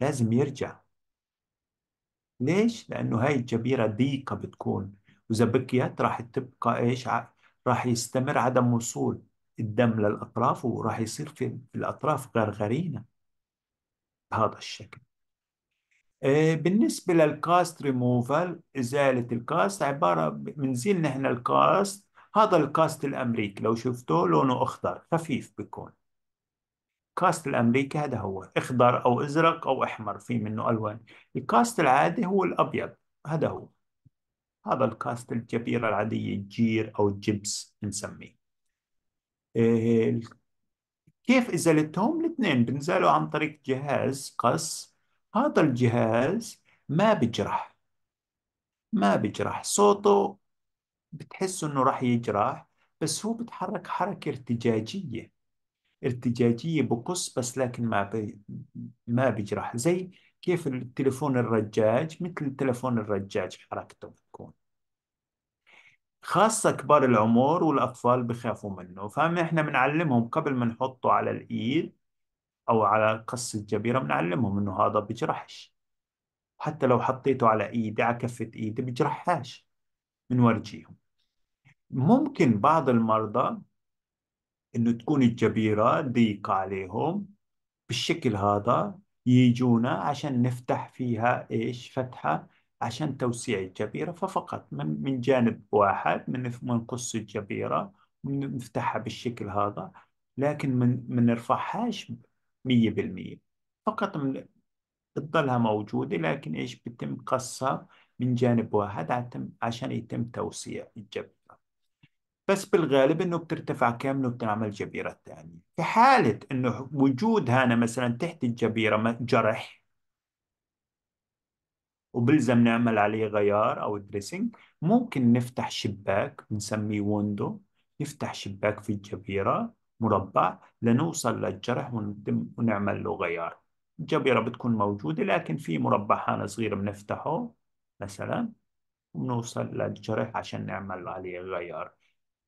لازم يرجع ليش؟ لأنه هاي الجبيرة ضيقة بتكون وزبكيات راح تبقى ايش راح يستمر عدم وصول الدم للاطراف وراح يصير في الاطراف غرغرينه بهذا الشكل آه، بالنسبة للكاست ريموفال إزالة الكاست عبارة بنزيل نحن الكاست هذا الكاست الأمريكي لو شفته لونه أخضر خفيف بيكون الكاست الأمريكي هذا هو أخضر أو أزرق أو أحمر في منه ألوان الكاست العادي هو الأبيض هذا هو هذا الكاست الكبيرة العادية الجير أو الجبس نسميه إيه، كيف إزالتهم؟ الاثنين بنزالوا عن طريق جهاز قص هذا الجهاز ما بجرح ما بجرح صوته بتحس انه راح يجرح بس هو بتحرك حركة ارتجاجية ارتجاجية بقص بس لكن ما ما بجرح زي كيف التليفون الرجاج مثل التليفون الرجاج حركته بتكون خاصة كبار العمر والأطفال بخافوا منه فاحنا احنا بنعلمهم قبل ما نحطه على الإيد أو على قص الجبيرة بنعلمهم إنه هذا بجرحش حتى لو حطيته على إيدي على كفة إيدي بجرحهاش بنورجيهم ممكن بعض المرضى إنه تكون الجبيرة ضيقة عليهم بالشكل هذا يجونا عشان نفتح فيها ايش فتحة عشان توسيع الجبيرة ففقط من من جانب واحد من منقص الجبيرة ونفتحها بالشكل هذا لكن من ما نرفعهاش 100% فقط من تظلها موجودة لكن ايش بيتم قصها من جانب واحد عشان يتم توسيع الجبيرة بس بالغالب انه بترتفع كامله وبتنعمل جبيره ثانيه في حاله انه وجود هنا مثلا تحت الجبيره جرح وبلزم نعمل عليه غيار او دريسنج ممكن نفتح شباك بنسميه ويندو نفتح شباك في الجبيره مربع لنوصل للجرح ونعمل له غيار الجبيره بتكون موجوده لكن في مربع هنا صغير بنفتحه مثلا ونوصل للجرح عشان نعمل عليه غيار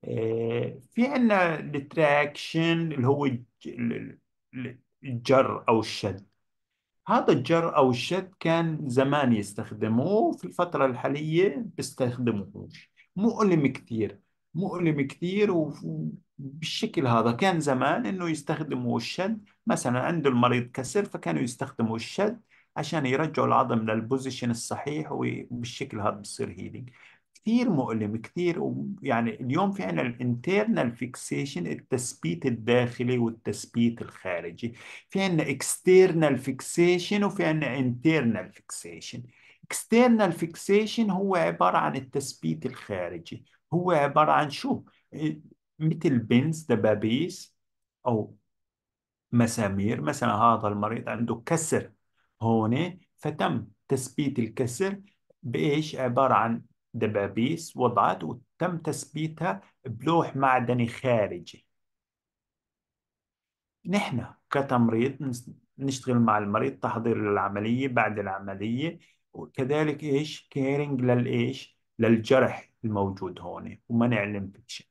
آه، في عندنا التراكشن اللي هو الجر او الشد هذا الجر او الشد كان زمان يستخدموه في الفتره الحاليه بيستخدموهوش مؤلم كثير مؤلم كثير وبالشكل هذا كان زمان انه يستخدموا الشد مثلا عند المريض كسر فكانوا يستخدموا الشد عشان يرجعوا العظم للبوزيشن الصحيح وبالشكل هذا بصير هيلينج كثير مؤلم كثير يعني اليوم في عندنا الانترنال فيكسيشن التثبيت الداخلي والتثبيت الخارجي في عندنا اكسترنال فيكسيشن وفي عندنا انترنال فيكسيشن اكسترنال فيكسيشن هو عبارة عن التثبيت الخارجي هو عبارة عن شو مثل بنز دبابيس أو مسامير مثلا هذا المريض عنده كسر هون فتم تثبيت الكسر بإيش عبارة عن دبابيس وضعت وتم تثبيتها بلوح معدني خارجي نحن كتمريض نشتغل مع المريض تحضير للعملية بعد العملية وكذلك إيش كيرنج للإيش للجرح الموجود هون ومنع الانفكشن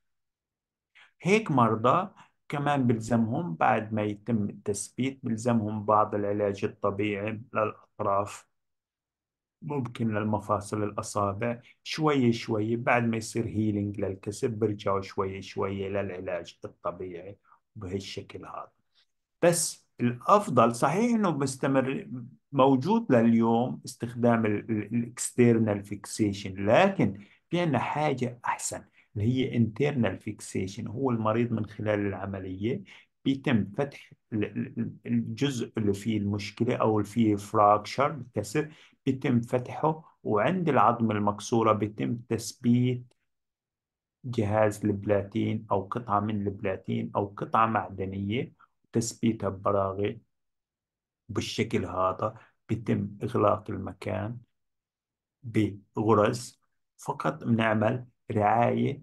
هيك مرضى كمان بلزمهم بعد ما يتم التثبيت بلزمهم بعض العلاج الطبيعي للأطراف ممكن للمفاصل الأصابع شوية شوية بعد ما يصير هيلينج للكسب برجعوا شوية شوية للعلاج الطبيعي بهالشكل هذا بس الأفضل صحيح أنه مستمر موجود لليوم استخدام الاكسترنال فيكسيشن لكن في عندنا حاجة أحسن اللي هي internal fixation هو المريض من خلال العملية بيتم فتح الجزء اللي فيه المشكلة أو اللي فيه فراكشر الكسر بتم فتحه وعند العظم المكسورة بتم تثبيت جهاز البلاتين أو قطعة من البلاتين أو قطعة معدنية تثبيتها ببراغي بالشكل هذا بتم إغلاق المكان بغرز فقط بنعمل رعاية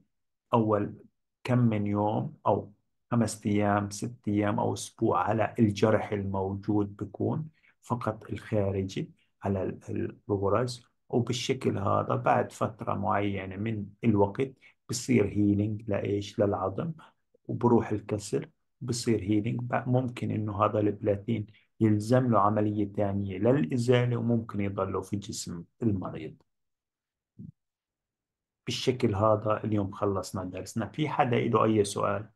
أول كم من يوم أو خمس أيام ست أيام أو أسبوع على الجرح الموجود بكون فقط الخارجي على الغرز وبالشكل هذا بعد فترة معينة من الوقت بصير هيلينج لإيش للعظم وبروح الكسر بصير هيلينج ممكن إنه هذا البلاتين يلزم له عملية ثانية للإزالة وممكن يضله في جسم المريض بالشكل هذا اليوم خلصنا درسنا في حدا له أي سؤال؟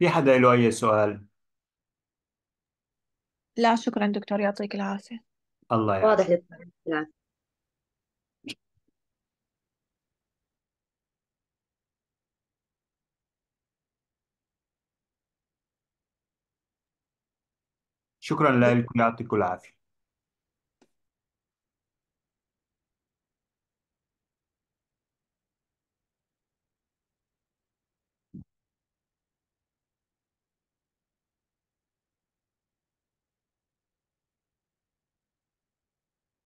في حدا له أي سؤال؟ لا شكرا دكتور يعطيك العافية الله واضح يعافيك شكرا لكم يعطيكم العافية